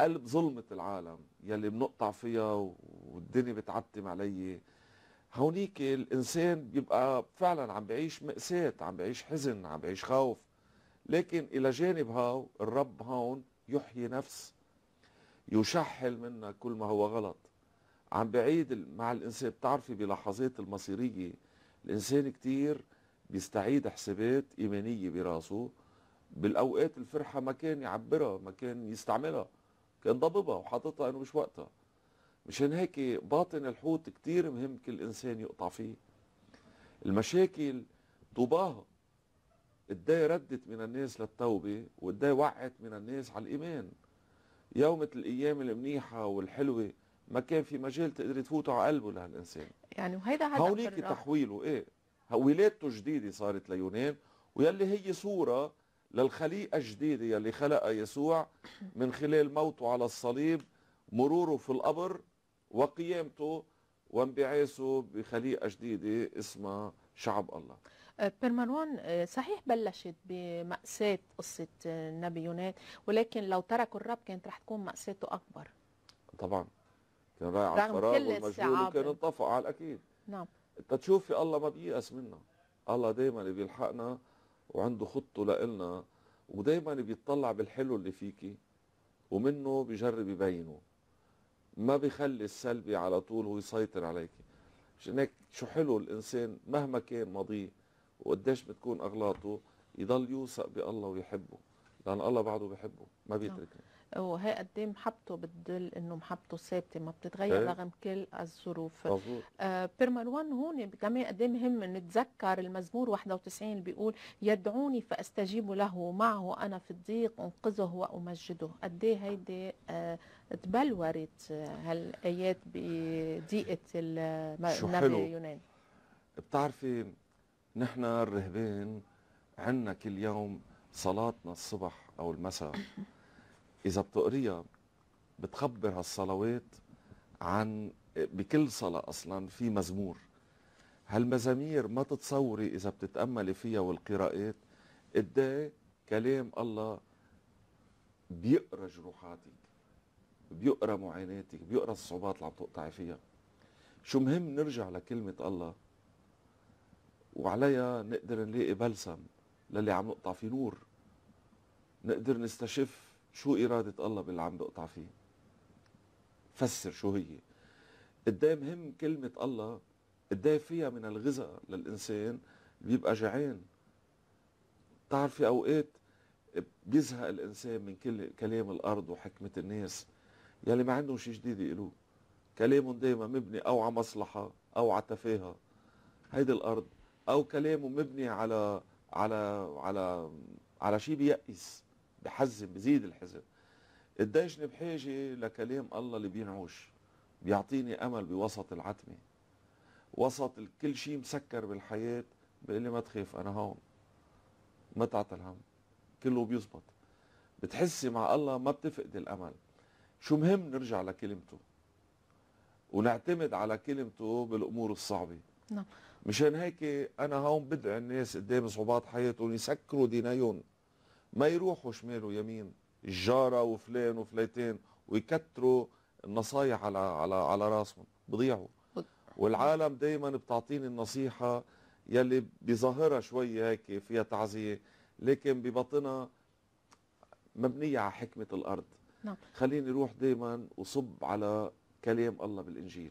[SPEAKER 1] قلب ظلمة العالم يلي بنقطع فيها والدنيا بتعتم علي هونيك الإنسان بيبقى فعلا عم بعيش مأساة عم بعيش حزن عم بعيش خوف لكن إلى جانب هاو الرب هون يحيي نفس يشحل منا كل ما هو غلط عم بعيد مع الإنسان بتعرفي بلحظات المصيرية الإنسان كتير بيستعيد حسابات إيمانية براسه بالأوقات الفرحة ما كان يعبرها ما كان يستعملها كان ضببها وحاططها انه مش وقتها مشان هيك باطن الحوت كتير مهم كل انسان يقطع فيه المشاكل طوباها قديه ردت من الناس للتوبه وقديه وعت من الناس على الايمان يومة الايام المنيحه والحلوه ما كان في مجال تقدر تفوتوا على قلبه لهالانسان
[SPEAKER 2] يعني وهيدا هذا هونيك تحويله
[SPEAKER 1] ايه ولادته جديده صارت ليونان ويلي هي صوره للخليقة الجديدة يلي خلقها يسوع من خلال موته على الصليب مروره في القبر وقيامته وانبعاثه بخليقة جديدة اسمها شعب الله
[SPEAKER 2] أه، بيرمانوان أه، صحيح بلشت بمأساة قصة أه، النبي يونان ولكن لو تركوا الرب كانت رح تكون مأساته أكبر
[SPEAKER 1] طبعا كان رايح على الفراغ والمجهول وكان انطفق على الأكيد نعم تشوفي الله ما بييأس منا الله دايما اللي بيلحقنا وعنده خطه لإلنا ودايما بيطلع بالحلو اللي فيكي ومنه بيجرب يبينه ما بيخلي السلبي على طول هو يسيطر عليكي عشان هيك شو حلو الانسان مهما كان ماضيه وقديش بتكون اغلاطه يضل يوثق بالله ويحبه لان الله بعده بحبه ما نعم. بيتركه
[SPEAKER 2] وهي قد ايه محبته بتدل انه محبته ثابته ما بتتغير إيه. رغم كل الظروف مظبوط آه بيرمال 1 هون كمان قد ايه مهم نتذكر المزمور 91 اللي بيقول يدعوني فاستجيب له معه انا في الضيق انقذه وامجده قد ايه هيدي آه تبلورت هالايات بضيقه النبي اليوناني
[SPEAKER 1] بتعرفي نحن الرهبان عندنا كل يوم صلاتنا الصبح او المساء اذا بتقريها بتخبر هالصلوات عن بكل صلاة أصلا في مزمور هالمزامير ما تتصوري إذا بتتأملي فيها والقراءات قد إيه كلام الله بيقرا جروحاتك بيقرا معاناتك بيقرا الصعوبات اللي عم تقطعي فيها شو مهم نرجع لكلمة الله وعليها نقدر نلاقي بلسم للي عم نقطع فيه نور نقدر نستشف شو إرادة الله باللي عم بقطع فيه فسر شو هي قدام هم كلمة الله قدام فيها من الغذاء للإنسان بيبقى جعان بتعرفي أوقات بيزهق الإنسان من كل كلام الأرض وحكمة الناس يلي ما عندهم شي جديد يقولوه كلامهم دايما مبني أو على مصلحة أو على تفاهة هيدي الأرض أو كلامه مبني على على على على شيء بيأس بحزن بزيد الحزن قديشني بحاجة لكلام الله اللي بينعوش بيعطيني أمل بوسط العتمة وسط كل شيء مسكر بالحياة بيقول لي ما تخاف أنا هون ما تعطي الهم كله بيزبط بتحسي مع الله ما بتفقد الأمل شو مهم نرجع لكلمته ونعتمد على كلمته بالأمور الصعبة نعم مشان هيك أنا هون بدعي الناس قدام صعوبات حياتهم يسكروا دينيهم ما يروحوا شمال ويمين الجاره وفلان وفلاتين ويكتروا النصايح على على على راسهم بضيعوا والعالم دائما بتعطيني النصيحه يلي بظاهرها شويه هيك فيها تعزيه لكن ببطنها مبنيه على حكمه الارض نعم. خليني روح دائما وصب على كلام الله بالانجيل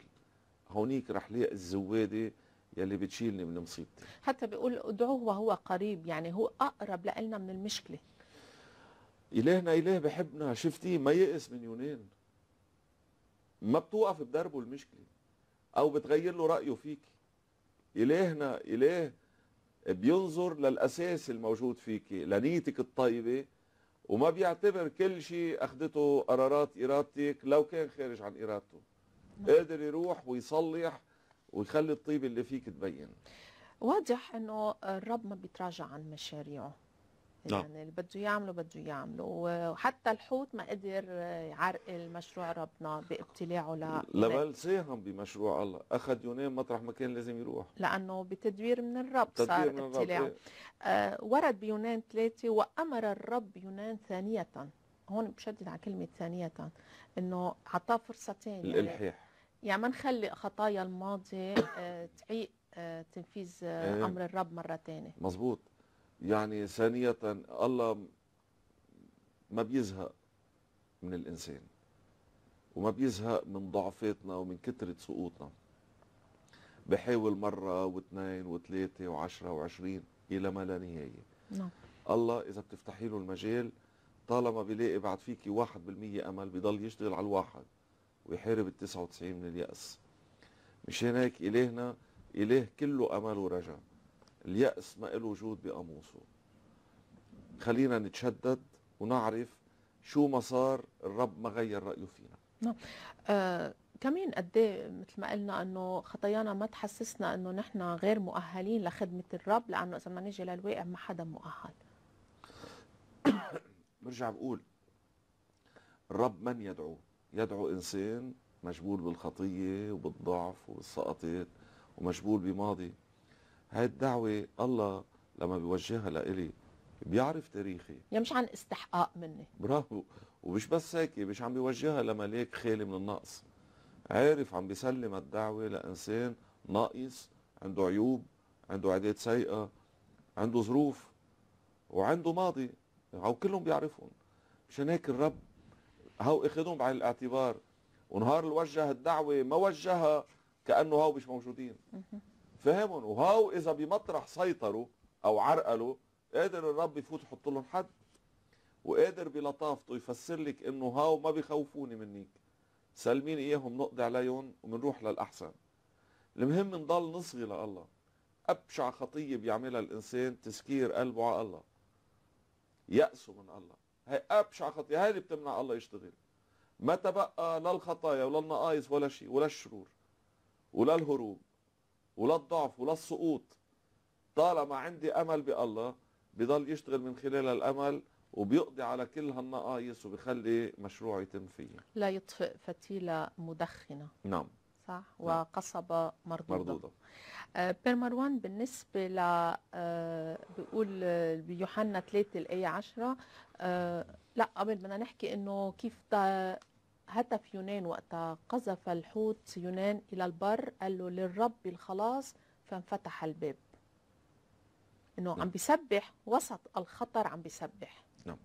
[SPEAKER 1] هونيك رح لاقي الزواده يلي بتشيلني من مصيبتي
[SPEAKER 2] حتى بيقول ادعوه وهو قريب يعني هو اقرب لنا من المشكله
[SPEAKER 1] الهنا اله بحبنا شفتي ما يئس من يونان ما بتوقف بدربه المشكله او بتغير له رايه فيك الهنا اله بينظر للاساس الموجود فيك لنيتك الطيبه وما بيعتبر كل شيء اخذته قرارات ارادتك لو كان خارج عن ارادته نعم. قادر يروح ويصلح ويخلي الطيب اللي فيك تبين
[SPEAKER 2] واضح انه الرب ما بيتراجع عن مشاريعه نعم. يعني اللي بده يعمله بده يعمله وحتى الحوت ما قدر يعرقل مشروع ربنا بابتلاعه ل لا بل
[SPEAKER 1] ساهم بمشروع الله اخذ يونان مطرح ما كان لازم يروح
[SPEAKER 2] لانه بتدبير من الرب صار من ابتلاعه إيه؟ آه، ورد بيونان ثلاثه وامر الرب يونان ثانيه هون بشدد على كلمه ثانيه انه اعطاه فرصه ثانيه الالحاح يعني ما نخلي خطايا الماضي آه، تعيق آه، تنفيذ آه، إيه. امر الرب مره ثانيه
[SPEAKER 1] مظبوط يعني ثانيه الله ما بيزهق من الانسان وما بيزهق من ضعفاتنا ومن كثره سقوطنا بحاول مرة واثنين وثلاثة وعشرة وعشرين إلى ما لا نهاية نعم. الله إذا بتفتحي له المجال طالما بيلاقي بعد فيكي واحد بالمية أمل بضل يشتغل على الواحد ويحارب ال 99 من اليأس مشان هيك إلهنا إله كله أمل ورجع اليأس ما له وجود بقاموسه خلينا نتشدد ونعرف شو ما صار الرب ما غير رأيه فينا
[SPEAKER 2] نعم آه كمان قد إيه مثل ما قلنا انه خطايانا ما تحسسنا انه نحن غير مؤهلين لخدمه الرب لانه اذا بدنا نجي للواقع ما حدا مؤهل
[SPEAKER 1] برجع بقول الرب من يدعوه يدعو إنسان مشغول بالخطية وبالضعف وبالسقطات ومشغول بماضي هاي الدعوة الله لما بيوجهها لإلي بيعرف تاريخي
[SPEAKER 2] يعني مش عن استحقاق مني
[SPEAKER 1] برافو ومش بس هيك مش عم بيوجهها لملاك خالي من النقص عارف عم بيسلم الدعوة لإنسان ناقص عنده عيوب عنده عادات سيئة عنده ظروف وعنده ماضي أو كلهم بيعرفهم مشان هيك الرب هاو اخذهم بعين الاعتبار ونهار اللي وجه الدعوه ما وجهها كانه هاو مش موجودين فهمهم وهاو اذا بمطرح سيطروا او عرقلوا قادر الرب يفوت يحط لهم حد وقادر بلطافته يفسر لك انه هاو ما بيخوفوني منك سلمين اياهم نقضي عليهم وبنروح للاحسن المهم نضل نصغي لله ابشع خطيه بيعملها الانسان تسكير قلبه على الله يأسه من الله هي ابشع خطيه هذه بتمنع الله يشتغل ما تبقى لا الخطايا ولا النقائص ولا شيء ولا الشرور ولا الهروب ولا الضعف ولا السقوط طالما عندي امل بالله بضل يشتغل من خلال الامل وبيقضي على كل هالنقايص وبيخلي مشروع يتم فيه
[SPEAKER 2] لا يطفئ فتيله مدخنه نعم صح نعم. وقصبة مردودة, مردودة. آه، بير مروان بالنسبة ل آه، بيقول آه، بيوحنا 3 الآية 10 لا قبل بدنا نحكي إنه كيف هتف يونان وقتها قذف الحوت يونان إلى البر قال له للرب الخلاص فانفتح الباب انه نعم. عم بيسبح وسط الخطر عم بيسبح
[SPEAKER 1] نعم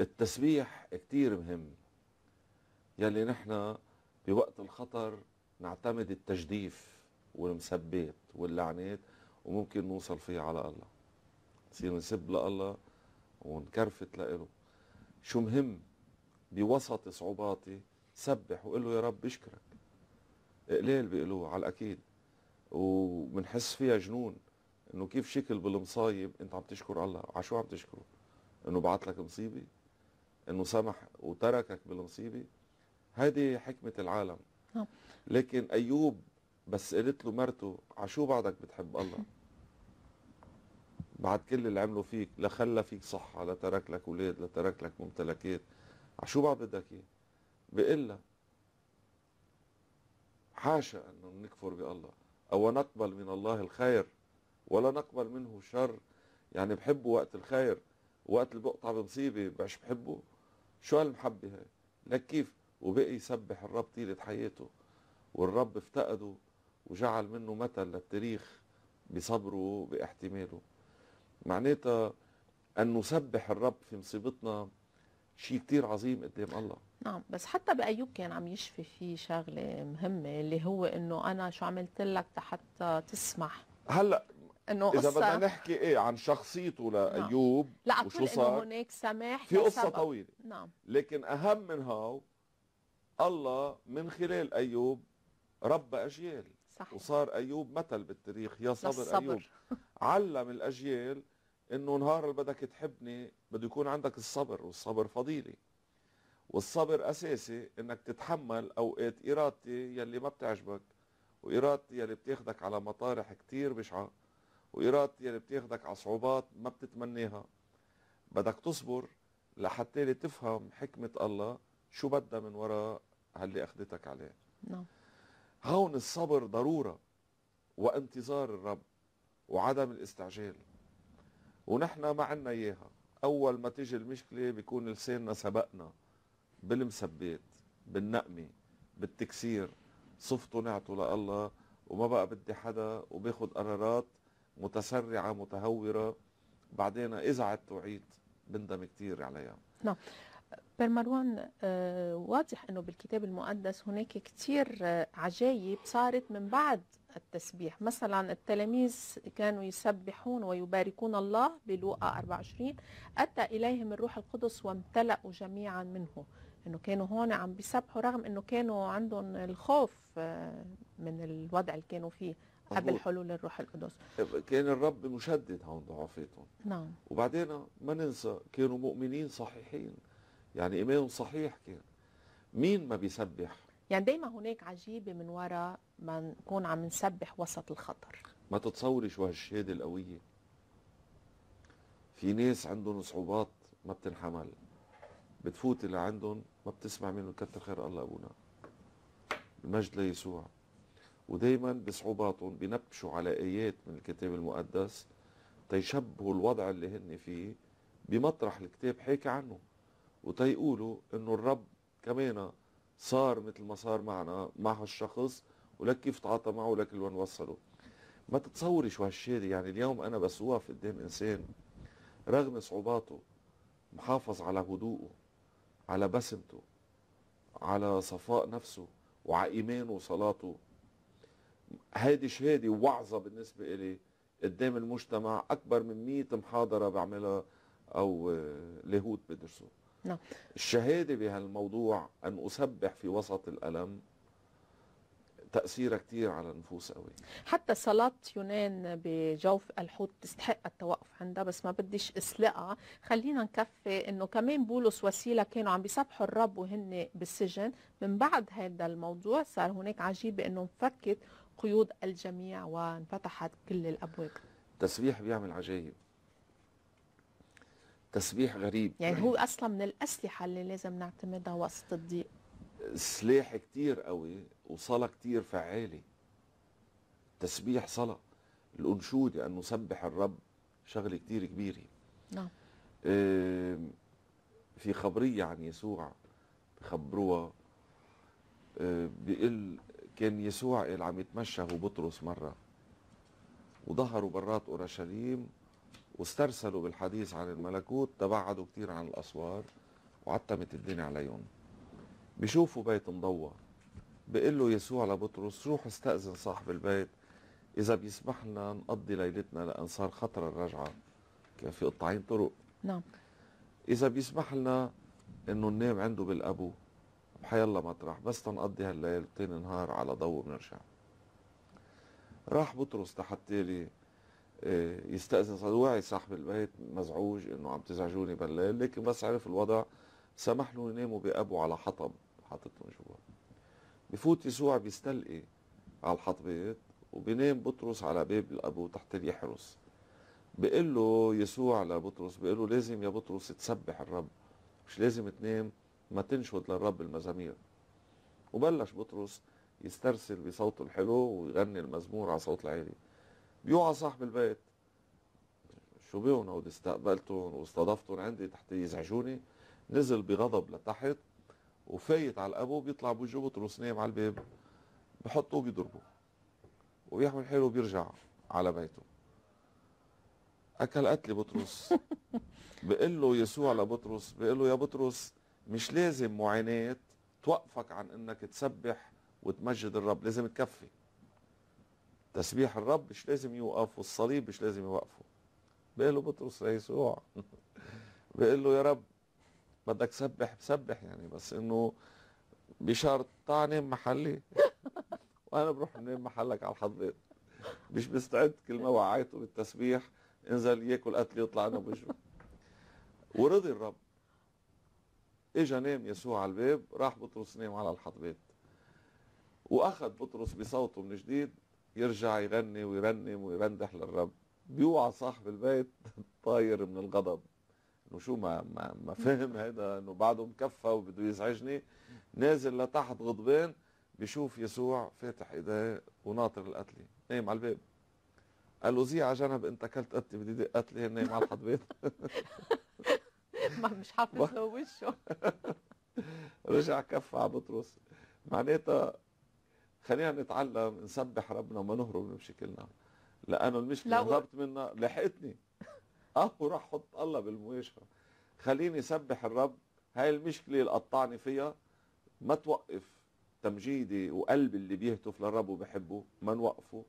[SPEAKER 1] التسبيح كتير مهم يلي نحن بوقت الخطر نعتمد التجديف والمسبات واللعنات وممكن نوصل فيها على الله نصير نسب لله ونكرفت لإله شو مهم بوسط صعوباتي سبح وقول له يا رب بشكرك قليل بيقولوه على الاكيد وبنحس فيها جنون انه كيف شكل بالمصايب انت عم تشكر الله على شو عم تشكره انه بعت لك مصيبه انه سمح وتركك بالمصيبه هذه حكمه العالم نعم. لكن ايوب بس قالت له مرته عشو بعدك بتحب الله بعد كل اللي عمله فيك لا خلى فيك صحة لا ترك لك اولاد لا ترك لك ممتلكات عشو بعد بدك اياه بقلا حاشا ان نكفر بالله او نقبل من الله الخير ولا نقبل منه شر يعني بحبه وقت الخير وقت اللي بقطع بمصيبه بعش بحبه شو هالمحبه هاي لك كيف وبقي يسبح الرب طيلة حياته والرب افتقده وجعل منه مثل للتاريخ بصبره باحتماله معناتها أن نسبح الرب في مصيبتنا شيء كتير عظيم قدام الله
[SPEAKER 2] نعم بس حتى بأيوب كان عم يشفي فيه شغلة مهمة اللي هو أنه أنا شو عملت لك حتى تسمح هلأ انه قصة اذا بدنا نحكي
[SPEAKER 1] ايه عن شخصيته لايوب نعم. لا وشو صار هناك
[SPEAKER 2] سماح في قصه طويله نعم
[SPEAKER 1] لكن اهم من هاو الله من خلال أيوب ربى أجيال صح. وصار أيوب مثل بالتاريخ يا صبر للصبر. أيوب علم الأجيال أنه نهار اللي بدك تحبني بده يكون عندك الصبر والصبر فضيلة والصبر أساسي أنك تتحمل أوقات إرادتي يلي ما بتعجبك وإرادتي يلي بتاخذك على مطارح كتير بشعة وإرادتي يلي بتاخذك على صعوبات ما بتتمنيها بدك تصبر لحتى تفهم حكمة الله شو بدها من وراء هاللي اخذتك عليه نعم هون الصبر ضروره وانتظار الرب وعدم الاستعجال ونحن ما عنا اياها اول ما تيجي المشكله بيكون لساننا سبقنا بالمسبات بالنقمه بالتكسير صفته نعته لله وما بقى بدي حدا وباخذ قرارات متسرعه متهوره بعدين اذا عدت وعيت بندم كثير عليها
[SPEAKER 2] نعم برمروان آه، واضح أنه بالكتاب المقدس هناك كثير آه، عجايب صارت من بعد التسبيح مثلا التلاميذ كانوا يسبحون ويباركون الله بلوقا 24 أتى إليهم الروح القدس وامتلأوا جميعا منه انه كانوا هون عم بيسبحوا رغم انه كانوا عندهم الخوف آه، من الوضع اللي كانوا فيه قبل حلول الروح القدس
[SPEAKER 1] كان الرب مشدد هون ضعفاتهم نعم وبعدين ما ننسى كانوا مؤمنين صحيحين يعني إيمان صحيح كان مين ما بيسبح
[SPEAKER 2] يعني دايما هناك عجيبة من وراء ما نكون عم نسبح وسط الخطر
[SPEAKER 1] ما تتصوري شو هالشهادة القوية في ناس عندهم صعوبات ما بتنحمل بتفوت اللي عندهم ما بتسمع منه كتر خير الله أبونا المجد ليسوع ودايما بصعوباتهم بنبشوا على آيات من الكتاب المقدس تيشبهوا الوضع اللي هن فيه بمطرح الكتاب حكي عنه وتيقولوا انه الرب كمان صار مثل ما صار معنا مع هالشخص ولك كيف تعاطى معه ولك وين وصله ما تتصوري شو هالشيء يعني اليوم انا بس واقف قدام انسان رغم صعوباته محافظ على هدوءه على بسمته على صفاء نفسه وعلى ايمانه وصلاته هيدي شهاده وعظه بالنسبه الي قدام المجتمع اكبر من 100 محاضره بعملها او آه، لاهوت بدرسه نعم الشهادة بهالموضوع أن أسبح في وسط الألم تأثيرها كثير على النفوس قوي
[SPEAKER 2] حتى صلاة يونان بجوف الحوت تستحق التوقف عندها بس ما بديش اسلقها خلينا نكفي انه كمان بولس وسيلة كانوا عم بيسبحوا الرب وهن بالسجن من بعد هذا الموضوع صار هناك عجيبة انه انفكت قيود الجميع وانفتحت كل الابواب
[SPEAKER 1] التسبيح بيعمل عجائب تسبيح غريب يعني هو
[SPEAKER 2] اصلا من الاسلحه اللي لازم نعتمدها وسط الضيق
[SPEAKER 1] سلاح كتير قوي وصلاة كتير فعالة تسبيح صلاة الأنشودة أنه يعني سبح الرب شغلة كتير كبيرة نعم في خبرية عن يسوع بخبروها بيقول كان يسوع اللي عم يتمشى هو بطرس مرة وظهروا برات أورشليم واسترسلوا بالحديث عن الملكوت تبعدوا كتير عن الأسوار وعتمت الدنيا عليهم بيشوفوا بيت مضوى بيقول له يسوع لبطرس روح استأذن صاحب البيت إذا بيسمح لنا نقضي ليلتنا لأن صار خطر الرجعة كان في قطاعين طرق نعم إذا بيسمح لنا إنه ننام عنده بالأبو الله مطرح بس تنقضي هالليل نهار على ضوء بنرجع راح بطرس تحت تالي آه، يستأذن صدوع صاحب البيت مزعوج انه عم تزعجوني بالليل لكن بس عرف الوضع سمح له يناموا بابو على حطب حاططهم جوا بفوت يسوع بيستلقي على الحطبات وبينام بطرس على باب الابو تحت يحرس بيقول له يسوع لبطرس بيقول له لازم يا بطرس تسبح الرب مش لازم تنام ما تنشد للرب المزامير وبلش بطرس يسترسل بصوته الحلو ويغني المزمور على صوت العالي يقع صاحب البيت شو بيهم هود استقبلتهم واستضفتهم عندي تحت يزعجوني نزل بغضب لتحت وفايت على الابو بيطلع بوجهه نايم على الباب بحطه وبيضربه وبيحمل حاله وبيرجع على بيته اكل قتلي بطرس بقول له يسوع لبطرس بقول له يا بطرس مش لازم معاناه توقفك عن انك تسبح وتمجد الرب لازم تكفي تسبيح الرب مش لازم يوقف والصليب مش لازم يوقفه بيقول له بطرس ليسوع يسوع بيقول له يا رب بدك سبح سبح يعني بس انه بشرط تعال محلي وانا بروح نام محلك على الحضيض مش مستعد كل ما وعيته بالتسبيح انزل ياكل قتلي يطلع انا بوجهه ورضي الرب اجى نام يسوع على الباب راح بطرس نام على الحضبات واخذ بطرس بصوته من جديد يرجع يغني ويرنم ويرندح للرب بيوعى صاحب البيت طاير من الغضب انه شو ما ما, ما فهم هذا انه بعده مكفى وبده يزعجني نازل لتحت غضبان بيشوف يسوع فاتح ايديه وناطر القتله نايم على الباب قال له زي على جنب انت اكلت قتله بدي دق قتله نايم على الحضبيت ما مش حافظ له وشه رجع كفى على بطرس معناتها خلينا نتعلم نسبح ربنا وما نهرب من مشاكلنا لانه المشكله لو... هربت منها لحقتني اه وراح حط الله بالمواجهه خليني سبح الرب هاي المشكله اللي قطعني فيها ما توقف تمجيدي وقلبي اللي بيهتف للرب وبحبه ما نوقفه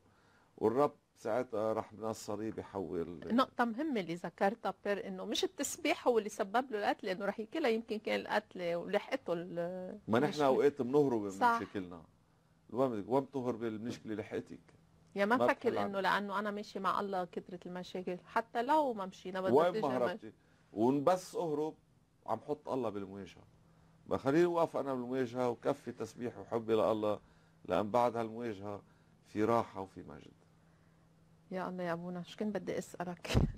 [SPEAKER 1] والرب ساعتها راح من الصليب نقطة
[SPEAKER 2] مهمة اللي ذكرتها بير انه مش التسبيح هو اللي سبب له القتل انه راح يكلها يمكن كان القتل ولحقته ما نحن اوقات
[SPEAKER 1] بنهرب من مشاكلنا لوامدك وام تظهر بالمشكله لحقتك
[SPEAKER 2] يا ما فكر انه لانه انا ماشي مع الله كثرت المشاكل حتى لو ما مشينا بدها وين ما هربتي
[SPEAKER 1] بس اهرب عم حط الله بالمواجهه ما خليني اوقف انا بالمواجهه وكفي تسبيح وحبي لله لان بعد هالمواجهه في راحه وفي مجد
[SPEAKER 2] يا الله يا ابونا شو كنت بدي اسالك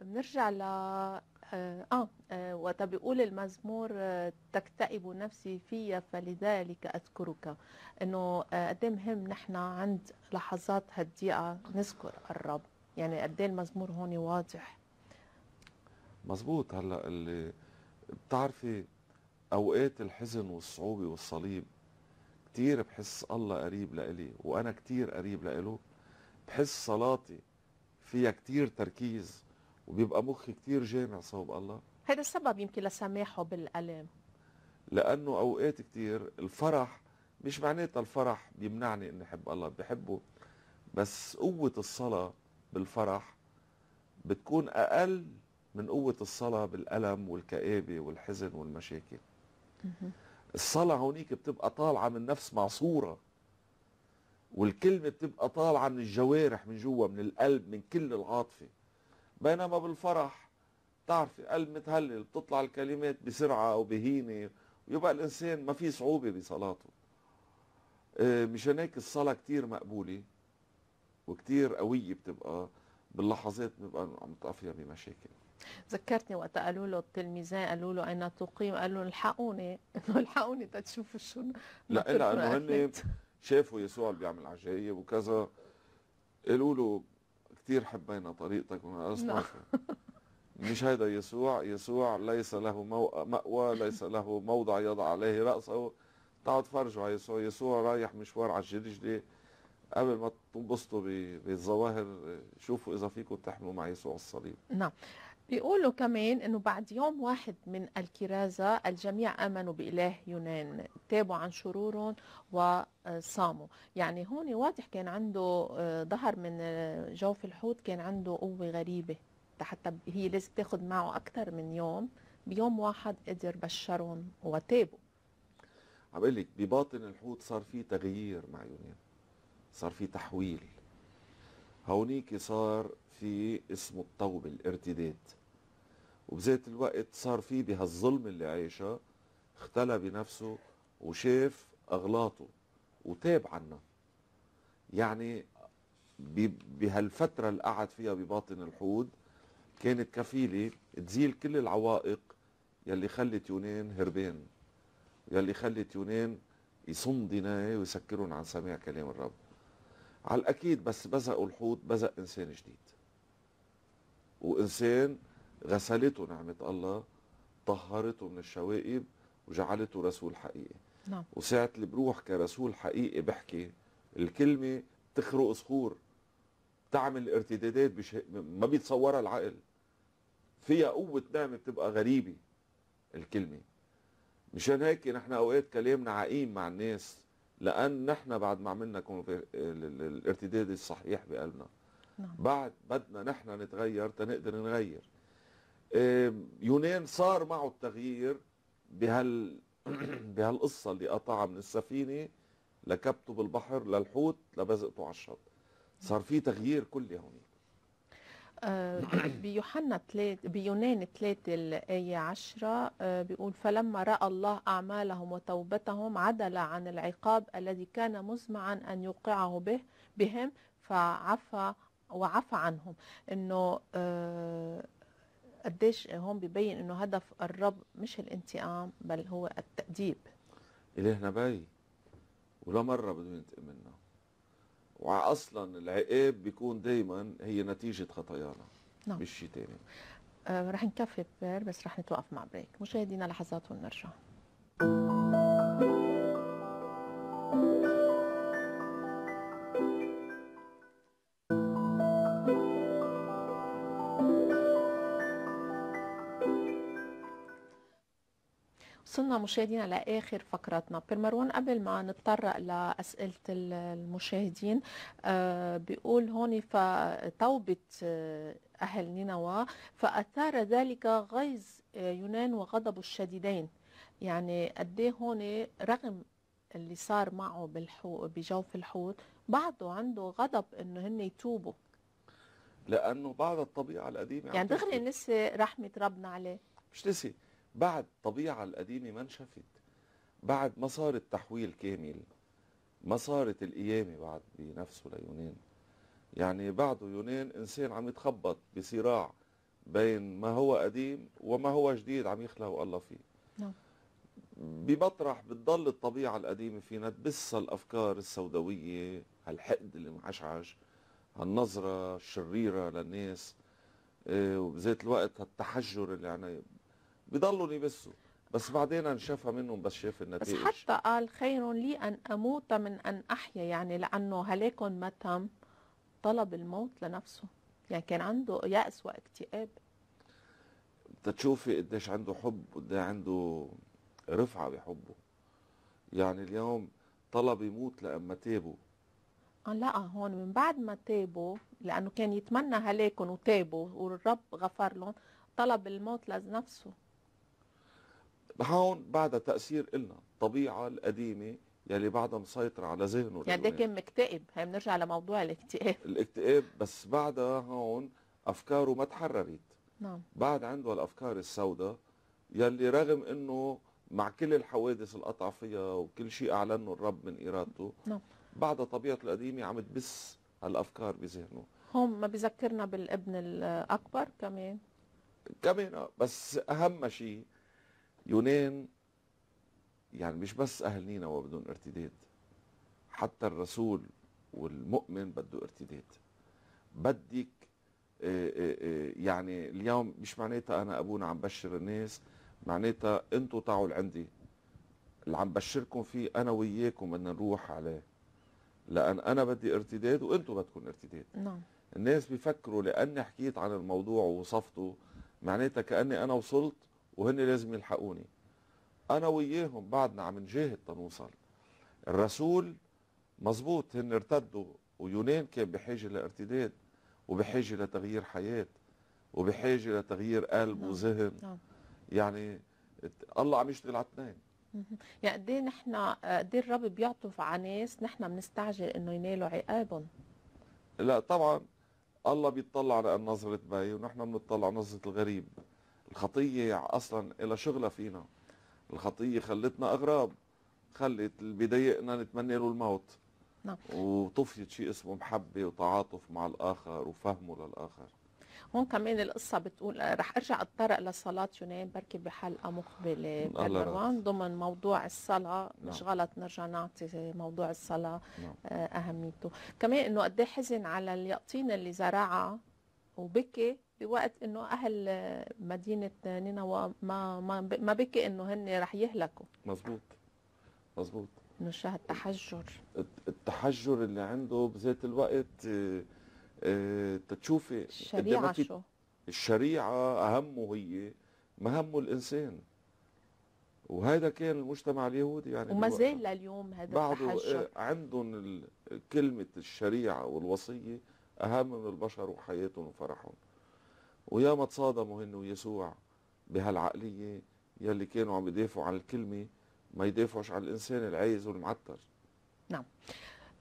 [SPEAKER 2] بنرجع ل آه, آه وتبقول المزمور آه تكتئب نفسي في فلذلك أذكرك أنه آه، قد آه مهم نحن عند لحظات هالضيقه نذكر الرب يعني قد إيه المزمور هون واضح
[SPEAKER 1] مزبوط هلا اللي بتعرفي اوقات الحزن والصعوبه والصليب كثير بحس الله قريب لإلي وانا كثير قريب لإله بحس صلاتي فيها كثير تركيز وبيبقى مخ كتير جامع صوب الله
[SPEAKER 2] هذا السبب يمكن لسماحه بالالام
[SPEAKER 1] لانه اوقات كتير الفرح مش معناتها الفرح بيمنعني اني احب الله بحبه بس قوه الصلاه بالفرح بتكون اقل من قوه الصلاه بالالم والكابه والحزن والمشاكل الصلاه هونيك بتبقى طالعه من نفس معصوره والكلمه بتبقى طالعه من الجوارح من جوا من القلب من كل العاطفه بينما بالفرح تعرفي قلب متهلل بتطلع الكلمات بسرعة وبهينه يبقى ويبقى الإنسان ما في صعوبة بصلاته آه، مشان هيك الصلاة كتير مقبولة وكتير قوية بتبقى باللحظات بنبقى عم تقفيها بمشاكل
[SPEAKER 2] ذكرتني وقت قالوا له التلميذان قالوا له اين تقيم قال لهم الحقوني انه الحقوني تتشوفوا شو لا لا انه هن
[SPEAKER 1] شافوا يسوع اللي بيعمل عجايب وكذا قالوا له كثير حبينا طريقتك ونقصنا نعم. مش هيدا يسوع يسوع ليس له مأوى ليس له موضع يضع عليه رأسه تعالوا تفرجوا على يسوع يسوع رايح مشوار على الجلجلة قبل ما تنبسطوا بالظواهر شوفوا إذا فيكم تحملوا مع يسوع الصليب
[SPEAKER 2] نعم بيقولوا كمان انه بعد يوم واحد من الكرازة الجميع امنوا باله يونان تابوا عن شرورهم وصاموا يعني هون واضح كان عنده آه، ظهر من آه، جوف الحوت كان عنده قوة غريبة حتى هي لازم تاخذ معه اكثر من يوم بيوم واحد قدر بشرهم وتابوا
[SPEAKER 1] عم بقول لك بباطن الحوت صار في تغيير مع يونان صار في تحويل هونيك صار في اسمه التوبه الارتداد وبذات الوقت صار في بهالظلم اللي عايشه اختلى بنفسه وشاف اغلاطه وتاب عنها يعني بهالفتره اللي قعد فيها بباطن الحوض كانت كفيله تزيل كل العوائق يلي خلت يونان هربان يلي خلت يونان يصم دناي ويسكرهم عن سماع كلام الرب على الاكيد بس بزقوا الحوت بزق انسان جديد وانسان غسلته نعمة الله طهرته من الشوائب وجعلته رسول حقيقي نعم. وساعة اللي بروح كرسول حقيقي بحكي الكلمة تخرق صخور تعمل ارتدادات بش... ما بيتصورها العقل فيها قوة نعمة بتبقى غريبة الكلمة مشان هيك نحن اوقات كلامنا عقيم مع الناس لان نحن بعد ما عملنا الارتداد الصحيح بقلبنا نعم. بعد بدنا نحن نتغير تنقدر نغير يونان صار معه التغيير بهال بهالقصه اللي قطعها من السفينه لكبته بالبحر للحوت لبزقته على الشط صار في تغيير كلي هونيك
[SPEAKER 2] آه، بيوحنا تلات بيونان 3 الآية 10 آه، بيقول فلما رأى الله أعمالهم وتوبتهم عدل عن العقاب الذي كان مزمعا أن يوقعه به بهم فعفى وعفى عنهم انه آه، قديش هون ببين انه هدف الرب مش الانتقام بل هو التأديب
[SPEAKER 1] إلهنا بي ولا مرة بده ينتقم منا وأصلا العقاب بيكون دايما هي نتيجة خطايانا نعم مش شيء ثاني
[SPEAKER 2] آه رح نكفي بير بس رح نتوقف مع بريك مشاهدينا لحظات ونرجع مشاهدينا لاخر فقرتنا مروان قبل ما نتطرق لاسئله المشاهدين آه، بيقول هون فتوبه آه، اهل نينوى فاثار ذلك غيظ آه، يونان وغضبه الشديدين يعني قد إيه هون رغم اللي صار معه بالحو بجوف الحوت بعده عنده غضب انه هن يتوبوا
[SPEAKER 1] لانه بعد الطبيعه القديمه يعني دغري
[SPEAKER 2] نسي رحمه ربنا عليه
[SPEAKER 1] مش نسي بعد الطبيعة القديمة ما انشفت بعد ما صار التحويل كامل ما صارت القيامة بعد بنفسه ليونان يعني بعده يونان إنسان عم يتخبط بصراع بين ما هو قديم وما هو جديد عم يخلقه الله فيه نعم بمطرح بتضل الطبيعة القديمة فينا تبس الأفكار السوداوية هالحقد اللي معشعش هالنظرة الشريرة للناس آه، وبذات الوقت هالتحجر اللي يعني بيضلوا يبسوا بس بعدين انشفى منهم بس شاف النتائج بس
[SPEAKER 2] حتى قال خير لي أن أموت من أن أحيا يعني لأنه هلاك ما تم طلب الموت لنفسه يعني كان عنده يأس واكتئاب
[SPEAKER 1] تتشوفي قديش عنده حب قديش عنده رفعة بحبه يعني اليوم طلب يموت لأما تابوا
[SPEAKER 2] آه، لا هون من بعد ما تابوا لأنه كان يتمنى هلاكهم وتابوا والرب غفر لهم طلب الموت لنفسه
[SPEAKER 1] هون بعد تأثير إلنا الطبيعة القديمة يلي بعدها مسيطرة على ذهنه يعني ده كان
[SPEAKER 2] مكتئب هي بنرجع لموضوع الاكتئاب
[SPEAKER 1] الاكتئاب بس بعدها هون أفكاره ما تحررت نعم بعد عنده الأفكار السوداء يلي رغم أنه مع كل الحوادث اللي قطع فيها وكل شيء أعلنه الرب من إرادته نعم بعدها طبيعته القديمة عم تبس هالأفكار بذهنه
[SPEAKER 2] هم ما بذكرنا بالابن الأكبر كمان
[SPEAKER 1] كمان بس أهم شيء يونان يعني مش بس أهل نينوى بدون ارتداد حتى الرسول والمؤمن بده ارتداد بدك آه، آه، آه، يعني اليوم مش معناتها أنا أبونا عم بشر الناس معناتها أنتوا تعوا لعندي اللي عم بشركم فيه أنا وياكم بدنا نروح عليه لأن أنا بدي ارتداد وأنتوا بدكم ارتداد نعم الناس بيفكروا لأني حكيت عن الموضوع ووصفته معناتها كأني أنا وصلت وهن لازم يلحقوني انا وياهم بعدنا عم نجاهد تنوصل الرسول مزبوط هن ارتدوا ويونان كان بحاجه لارتداد وبحاجه لتغيير حياه وبحاجه لتغيير قلب نعم. وذهن نعم. يعني الله عم يشتغل على اثنين
[SPEAKER 2] يعني قد ايه نحن آه، قد ايه الرب بيعطف على ناس نحن بنستعجل انه ينالوا عقابهم
[SPEAKER 1] لا طبعا الله بيطلع على نظرة باي ونحن بنطلع نظرة الغريب الخطية أصلا إلى شغلة فينا الخطية خلتنا أغراب خلت بدايقنا نتمنى له الموت نعم وطفيت شيء اسمه محبة وتعاطف مع الآخر وفهمه للآخر
[SPEAKER 2] هون كمان القصة بتقول رح ارجع اتطرق لصلاة يونان بركي بحلقة مقبلة بروان ضمن موضوع الصلاة نعم. مش غلط نرجع نعطي موضوع الصلاة نعم. آه، أهميته كمان انه قد إيه حزن على اليقطين اللي زرعها وبكي في وقت انه اهل مدينه نينوى ما ما ما بكي انه هن رح يهلكوا
[SPEAKER 1] مظبوط مظبوط
[SPEAKER 2] نشاه التحجر
[SPEAKER 1] التحجر اللي عنده بذات الوقت آه، آه، تتشوفي الشريعه شو الشريعه اهمه هي ما همه الانسان وهذا كان المجتمع اليهودي يعني وما
[SPEAKER 2] زال لليوم هذا بعضه آه، التحجر
[SPEAKER 1] عندهم كلمه الشريعه والوصيه اهم من البشر وحياتهم وفرحهم ويا ما تصادموا هن ويسوع بهالعقلية يلي كانوا عم يدافعوا عن الكلمة ما يدافعوش عن الإنسان العايز والمعتر
[SPEAKER 2] نعم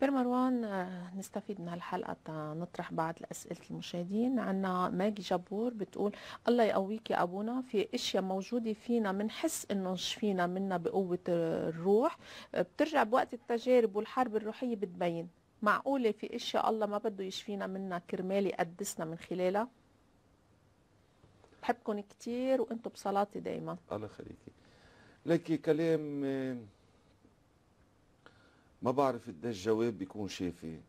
[SPEAKER 2] بير مروان آه، نستفيد من هالحلقة نطرح بعض أسئلة المشاهدين عنا ماجي جبور بتقول الله يقويك يا أبونا في أشياء موجودة فينا بنحس إنه شفينا منها بقوة الروح آه، بترجع بوقت التجارب والحرب الروحية بتبين معقولة في أشياء الله ما بده يشفينا منها كرمال يقدسنا من خلالها بحبكم كثير وانتم بصلاتي دائما
[SPEAKER 1] الله يخليكي لك كلام ما بعرف قد الجواب بيكون شافي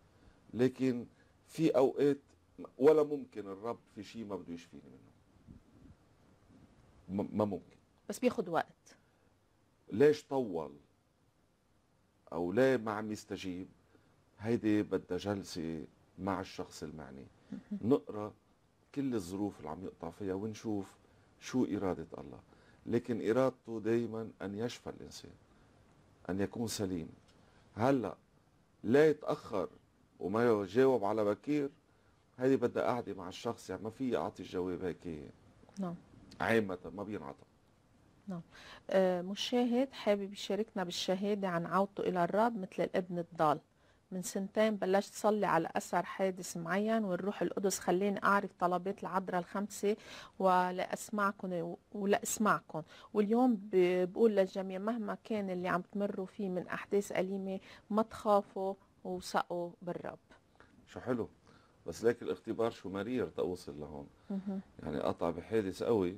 [SPEAKER 1] لكن في اوقات ولا ممكن الرب في شيء ما بده يشفيني منه ما ممكن بس
[SPEAKER 2] بياخذ وقت
[SPEAKER 1] ليش طول او ليه ما عم يستجيب هيدي بدها جلسه مع الشخص المعني نقرا كل الظروف اللي عم يقطع فيها ونشوف شو إرادة الله لكن إرادته دايما أن يشفى الإنسان أن يكون سليم هلأ لا يتأخر وما يجاوب على بكير هذه بدها قعدة مع الشخص يعني ما في أعطي الجواب هيك نعم عامة ما بينعطى
[SPEAKER 2] نعم آه، مشاهد حابب يشاركنا بالشهادة عن عودته إلى الرب مثل الابن الضال من سنتين بلشت صلي على أثر حادث معين والروح القدس خليني أعرف طلبات العذراء الخمسة ولأسمعكم ولأسمعكم واليوم بقول للجميع مهما كان اللي عم تمروا فيه من أحداث أليمة ما تخافوا وثقوا بالرب
[SPEAKER 1] شو حلو بس ليك الاختبار شو مرير توصل لهون يعني قطع بحادث قوي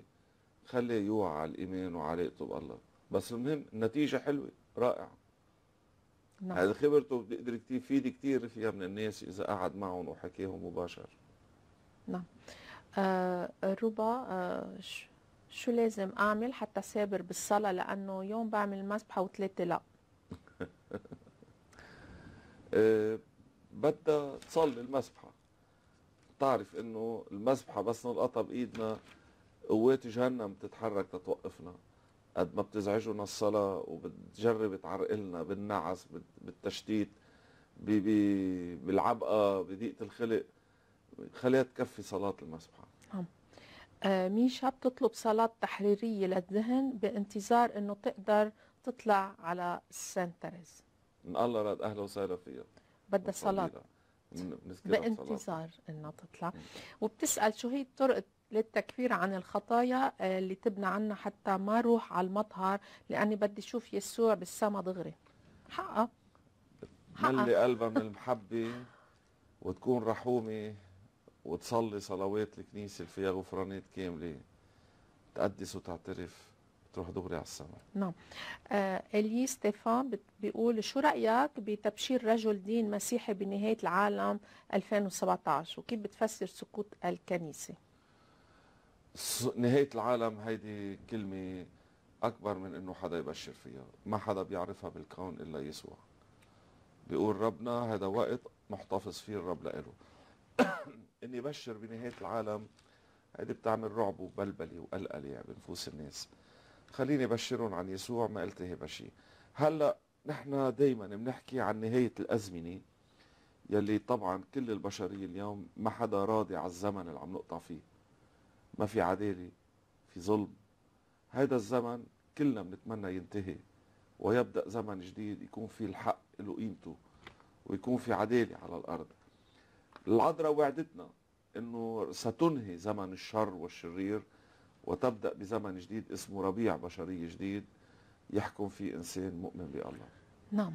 [SPEAKER 1] خلي يوعى على الإيمان وعلاقته بالله بس المهم النتيجة حلوة رائعة نعم. هذه خبرته بيقدر يفيد كثير فيها من الناس اذا قعد معهم وحكاهم مباشر
[SPEAKER 2] نعم آه ربا آه شو لازم اعمل حتى سابر بالصلاه لانه يوم بعمل مسبحه وثلاثه لا
[SPEAKER 1] آه بدها تصلي المسبحه تعرف انه المسبحه بس نلقطها بايدنا قوات جهنم تتحرك تتوقفنا قد ما بتزعجنا الصلاة وبتجرب تعرقلنا بالنعس بالتشتيت بالعبقة بضيقة الخلق خليها تكفي صلاة المسبحة
[SPEAKER 2] نعم. آه، ميشا بتطلب صلاة تحريرية للذهن بانتظار انه تقدر تطلع على السنترز
[SPEAKER 1] ان الله رد اهلا وسهلا فيها بدها صلاة بانتظار
[SPEAKER 2] انها تطلع وبتسأل شو هي طرق للتكفير عن الخطايا آه، اللي تبنى عنا حتى ما روح على المطهر لاني بدي اشوف يسوع بالسما دغري حقه
[SPEAKER 1] ملي قلبها من المحبه وتكون رحومه وتصلي صلوات الكنيسه اللي فيها غفرانات كامله تقدس وتعترف تروح دغري على السماء
[SPEAKER 2] نعم آه الي ستيفان بيقول شو رايك بتبشير رجل دين مسيحي بنهايه العالم 2017 وكيف بتفسر سقوط الكنيسه
[SPEAKER 1] نهاية العالم هيدي كلمة أكبر من إنه حدا يبشر فيها ما حدا بيعرفها بالكون إلا يسوع بيقول ربنا هذا وقت محتفظ فيه الرب لإله إني بشر بنهاية العالم هيدي بتعمل رعب وبلبلة وقلقلة يعني بنفوس الناس خليني بشرهم عن يسوع ما التهي بشي هلأ نحن دايما بنحكي عن نهاية الأزمنة يلي طبعا كل البشرية اليوم ما حدا راضي على الزمن اللي عم نقطع فيه ما في عدالة في ظلم هذا الزمن كلنا بنتمنى ينتهي ويبدأ زمن جديد يكون فيه الحق له قيمته ويكون في عدالة على الأرض العذراء وعدتنا أنه ستنهي زمن الشر والشرير وتبدأ بزمن جديد اسمه ربيع بشري جديد يحكم فيه إنسان مؤمن بالله
[SPEAKER 2] نعم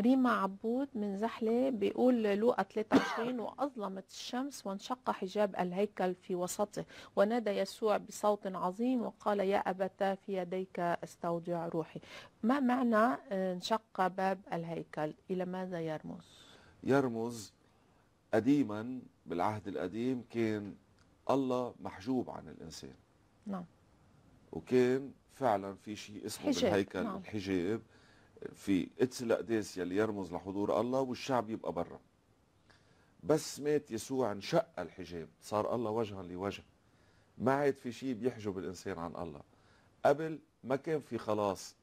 [SPEAKER 2] ريما عبود من زحله بيقول لوقا 23 واظلمت الشمس وانشق حجاب الهيكل في وسطه ونادى يسوع بصوت عظيم وقال يا ابتا في يديك استودع روحي ما معنى انشق باب الهيكل الى ماذا يرمز
[SPEAKER 1] يرمز قديما بالعهد القديم كان الله محجوب عن الانسان نعم وكان فعلا في شيء اسمه حجاب. بالهيكل نعم. الحجاب في اتس الاقداس يلي يرمز لحضور الله والشعب يبقى برا بس مات يسوع انشق الحجاب صار الله وجها لوجه ما عاد في شيء بيحجب الانسان عن الله قبل ما كان في خلاص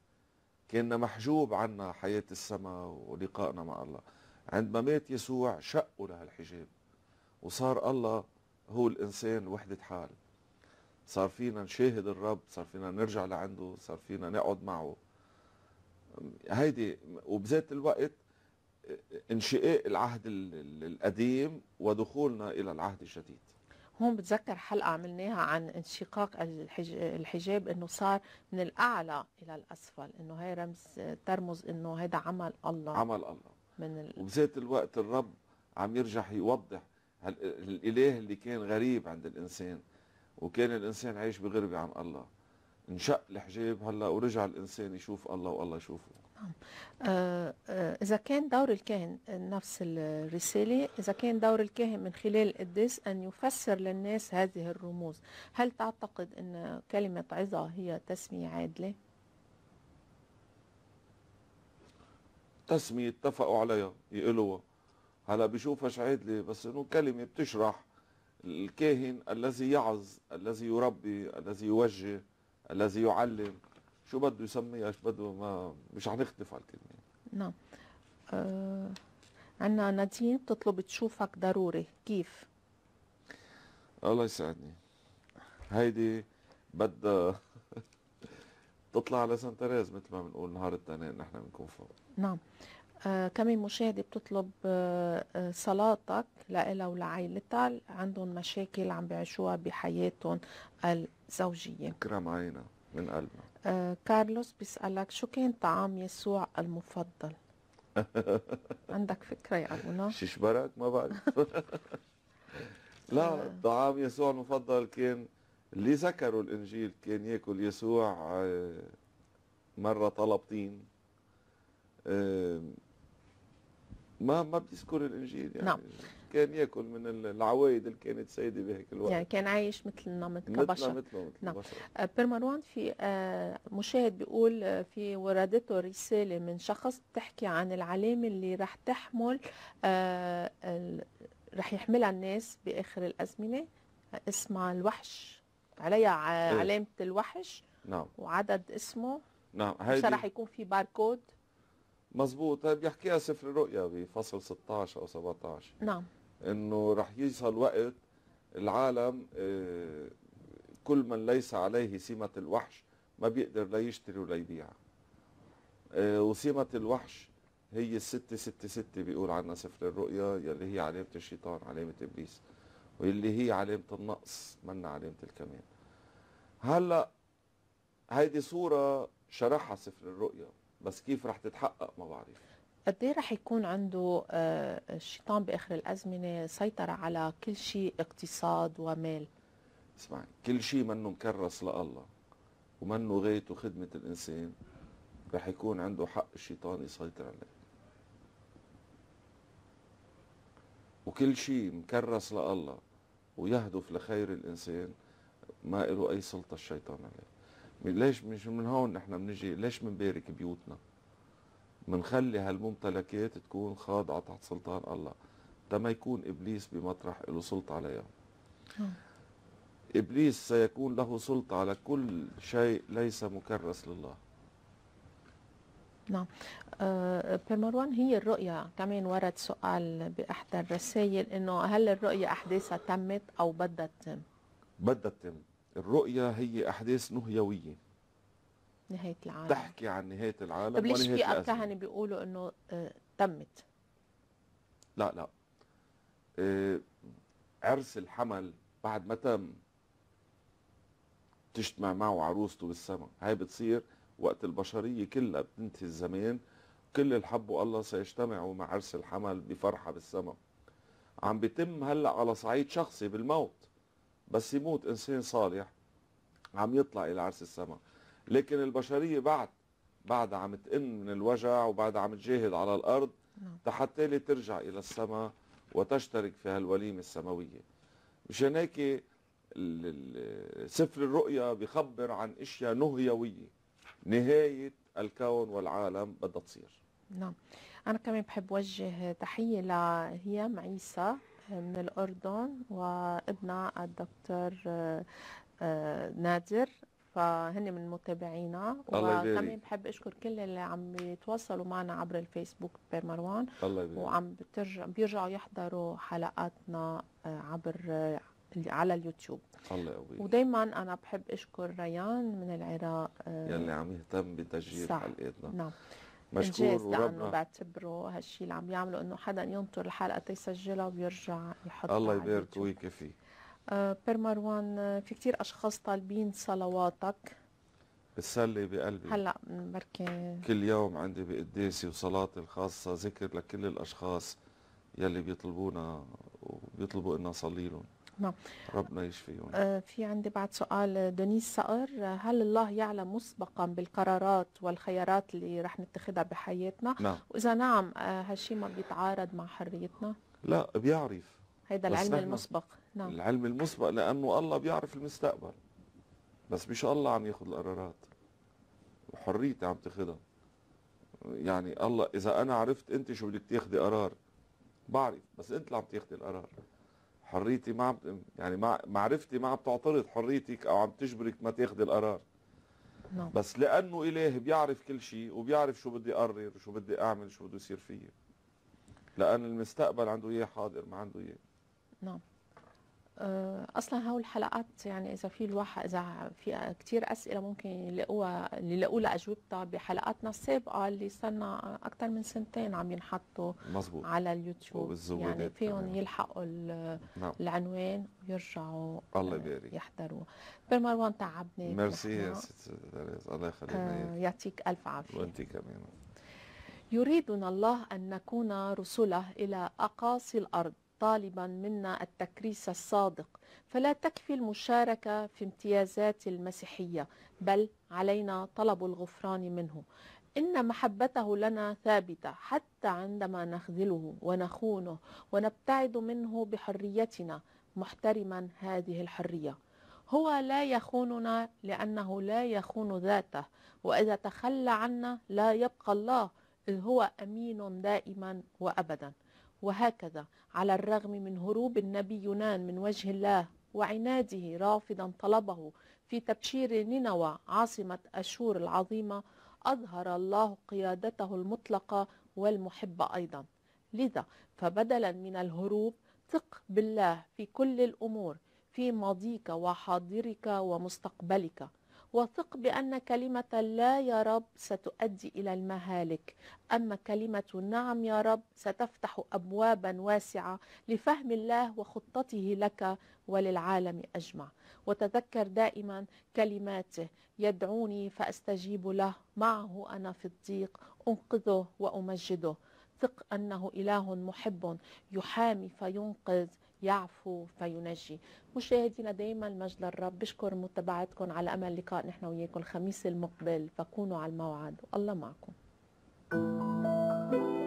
[SPEAKER 1] كنا محجوب عنا حياة السماء ولقائنا مع الله عندما مات يسوع شقوا له الحجاب وصار الله هو الإنسان وحدة حال صار فينا نشاهد الرب صار فينا نرجع لعنده صار فينا نقعد معه هيدي وبذات الوقت انشقاق العهد القديم ودخولنا الى العهد الجديد
[SPEAKER 2] هون بتذكر حلقه عملناها عن انشقاق الحجاب انه صار من الاعلى الى الاسفل انه هي رمز ترمز انه هذا عمل الله عمل الله من
[SPEAKER 1] ال... وبذات الوقت الرب عم يرجع يوضح الاله اللي كان غريب عند الانسان وكان الانسان عايش بغربه عن الله انشق الحجاب هلا ورجع الانسان يشوف الله والله يشوفه نعم.
[SPEAKER 2] آه، آه، اذا كان دور الكاهن نفس الرساله اذا كان دور الكاهن من خلال القداس ان يفسر للناس هذه الرموز هل تعتقد ان كلمه عظه هي تسميه عادله
[SPEAKER 1] تسميه اتفقوا عليها يقولوا هلا بشوفها عادله بس انه كلمه بتشرح الكاهن الذي يعظ الذي يربي الذي يوجه الذي يعلم شو بده يسميها شو بده ما مش حنختلف على الكلمه
[SPEAKER 2] نعم آه عندنا نادين بتطلب تشوفك ضروري كيف
[SPEAKER 1] الله يسعدني هيدي بدها تطلع على سان مثل ما بنقول نهار التنين نحن بنكون فوق
[SPEAKER 2] نعم آه، كم مشاهدة بتطلب آه، آه، صلاتك لإلها ولعائلتها عندهم مشاكل عم بيعيشوها بحياتهم الزوجية
[SPEAKER 1] كرام عينا من قلبنا
[SPEAKER 2] آه كارلوس بيسألك شو كان طعام يسوع المفضل عندك فكرة يا أبونا
[SPEAKER 1] ششبرك ما بعرف لا طعام يسوع المفضل كان اللي ذكروا الإنجيل كان يأكل يسوع مرة طلب طين ما ما بيذكر الانجيل يعني نعم. كان ياكل من العوايد اللي كانت سيده بهيك الوقت يعني كان
[SPEAKER 2] عايش مثلنا مثل كبشر مثلنا مثل نعم بير مروان آه، في آه، مشاهد بيقول آه، في وردته رساله من شخص بتحكي عن العلامه اللي راح تحمل راح يحملها الناس باخر الازمنه اسمها الوحش عليها إيه. علامه الوحش نعم وعدد اسمه
[SPEAKER 1] نعم هيدي راح
[SPEAKER 2] يكون في باركود
[SPEAKER 1] مزبوط بيحكيها طيب، سفر الرؤيا بفصل 16 او 17 نعم انه رح يصل وقت العالم آه، كل من ليس عليه سمة الوحش ما بيقدر لا يشتري ولا يبيع آه، وسمة الوحش هي الستة ستة ستة بيقول عنها سفر الرؤيا يلي هي علامة الشيطان علامة إبليس واللي هي علامة النقص منا علامة الكمال هلأ هيدي صورة شرحها سفر الرؤيا بس كيف رح تتحقق ما بعرف
[SPEAKER 2] قد ايه رح يكون عنده آه، الشيطان باخر الازمنه سيطره على كل شيء اقتصاد ومال
[SPEAKER 1] اسمع كل شيء منه مكرس لله ومنه غايته خدمه الانسان رح يكون عنده حق الشيطان يسيطر عليه وكل شيء مكرس لله ويهدف لخير الانسان ما له اي سلطه الشيطان عليه ليش مش من هون نحن بنجي ليش بنبارك بيوتنا بنخلي هالممتلكات تكون خاضعة تحت سلطان الله ما يكون إبليس بمطرح له سلطة عليها آه. إبليس سيكون له سلطة على كل شيء ليس مكرس لله
[SPEAKER 2] نعم آه، بمروان هي الرؤية كمان ورد سؤال بأحدى الرسائل إنه هل الرؤية أحداثها تمت أو بدها تتم؟
[SPEAKER 1] بدت تتم بدت تتم الرؤية هي أحداث نهيوية نهاية العالم تحكي عن نهاية العالم طب ليش في
[SPEAKER 2] كهنة بيقولوا إنه آه تمت؟
[SPEAKER 1] لا لا آه عرس الحمل بعد ما تم تجتمع معه عروسته بالسماء هاي بتصير وقت البشرية كلها بتنتهي الزمان كل اللي حبوا الله سيجتمعوا مع عرس الحمل بفرحة بالسماء عم بيتم هلأ على صعيد شخصي بالموت بس يموت إنسان صالح عم يطلع الى عرس السماء لكن البشريه بعد بعد عم تئن من الوجع وبعد عم تجاهد على الارض نعم. حتى ترجع الى السماء وتشترك في هالوليمه السماويه مشان هيك سفر الرؤيا بخبر عن اشياء نهيويه نهايه الكون والعالم بدها تصير
[SPEAKER 2] نعم انا كمان بحب وجه تحيه لهيام عيسى من الأردن وابنها الدكتور آه، نادر فهن من متابعينا وكمان بحب اشكر كل اللي عم يتواصلوا معنا عبر الفيسبوك بمروان
[SPEAKER 3] الله يبارك وعم
[SPEAKER 2] بترجع بيرجعوا يحضروا حلقاتنا آه، عبر آه، على اليوتيوب الله يقويك ودائما انا بحب اشكر ريان من العراق يلي
[SPEAKER 1] عم يهتم بتسجيل حلقاتنا نعم مشكور وربنا
[SPEAKER 2] بعتبره هالشيء اللي عم يعمله انه حدا ينطر الحلقه تيسجلها ويرجع يحطها الله يبارك ويكفيك بير آه، مروان آه، في كثير اشخاص طالبين صلواتك
[SPEAKER 1] بتسلي بقلبي هلا
[SPEAKER 2] بركي
[SPEAKER 1] كل يوم عندي بقداسي وصلاتي الخاصه ذكر لكل الاشخاص يلي بيطلبونا وبيطلبوا انه اصلي لهم نعم ربنا يشفيهم آه
[SPEAKER 2] في عندي بعد سؤال آه، دونيس صقر هل الله يعلم مسبقا بالقرارات والخيارات اللي رح نتخذها بحياتنا نعم. واذا نعم هالشيء ما بيتعارض مع حريتنا
[SPEAKER 1] لا بيعرف هيدا العلم المسبق نعم. العلم المسبق لأنه الله بيعرف المستقبل بس مش الله عم ياخذ القرارات وحريتي عم تاخذها يعني الله إذا أنا عرفت أنت شو بدك تاخذي قرار بعرف بس أنت اللي عم تاخذي القرار حريتي ما عم يعني معرفتي ما عم تعترض حريتك أو عم تجبرك ما تاخذي القرار نعم. بس لأنه إله بيعرف كل شيء وبيعرف شو بدي أقرر وشو بدي أعمل شو بده يصير فيي لأن المستقبل عنده إياه حاضر ما عنده إياه
[SPEAKER 2] نعم آه، اصلا هول الحلقات يعني اذا في الواحد اذا في كثير اسئله ممكن يلاقوها اللي لاقوا لها اجوبتها بحلقاتنا السابقه اللي صرنا اكثر من سنتين عم ينحطوا مزبوط. على اليوتيوب يعني فيهم يلحقوا نعم. العنوان ويرجعوا الله آه، يبارك يحضروا بير مروان تعبني ميرسي يا
[SPEAKER 1] ست الله يخلينا آه،
[SPEAKER 2] يعطيك الف عافيه
[SPEAKER 1] وانت كمان
[SPEAKER 2] يريدنا الله ان نكون رسله الى اقاصي الارض طالبا منا التكريس الصادق فلا تكفي المشاركة في امتيازات المسيحية بل علينا طلب الغفران منه إن محبته لنا ثابتة حتى عندما نخذله ونخونه ونبتعد منه بحريتنا محترما هذه الحرية هو لا يخوننا لأنه لا يخون ذاته وإذا تخلى عنا لا يبقى الله إذ هو أمين دائما وأبدا وهكذا على الرغم من هروب النبي يونان من وجه الله وعناده رافضا طلبه في تبشير نينوى عاصمة أشور العظيمة أظهر الله قيادته المطلقة والمحبة أيضا لذا فبدلا من الهروب ثق بالله في كل الأمور في ماضيك وحاضرك ومستقبلك وثق بأن كلمة لا يا رب ستؤدي إلى المهالك أما كلمة نعم يا رب ستفتح أبوابا واسعة لفهم الله وخطته لك وللعالم أجمع وتذكر دائما كلماته يدعوني فأستجيب له معه أنا في الضيق أنقذه وأمجده ثق أنه إله محب يحامي فينقذ يعفو فينجي مشاهدينا دايما مجد الرب بشكر متابعتكم على أمل لقاء نحن وياكم الخميس المقبل فكونوا على الموعد والله معكم thank you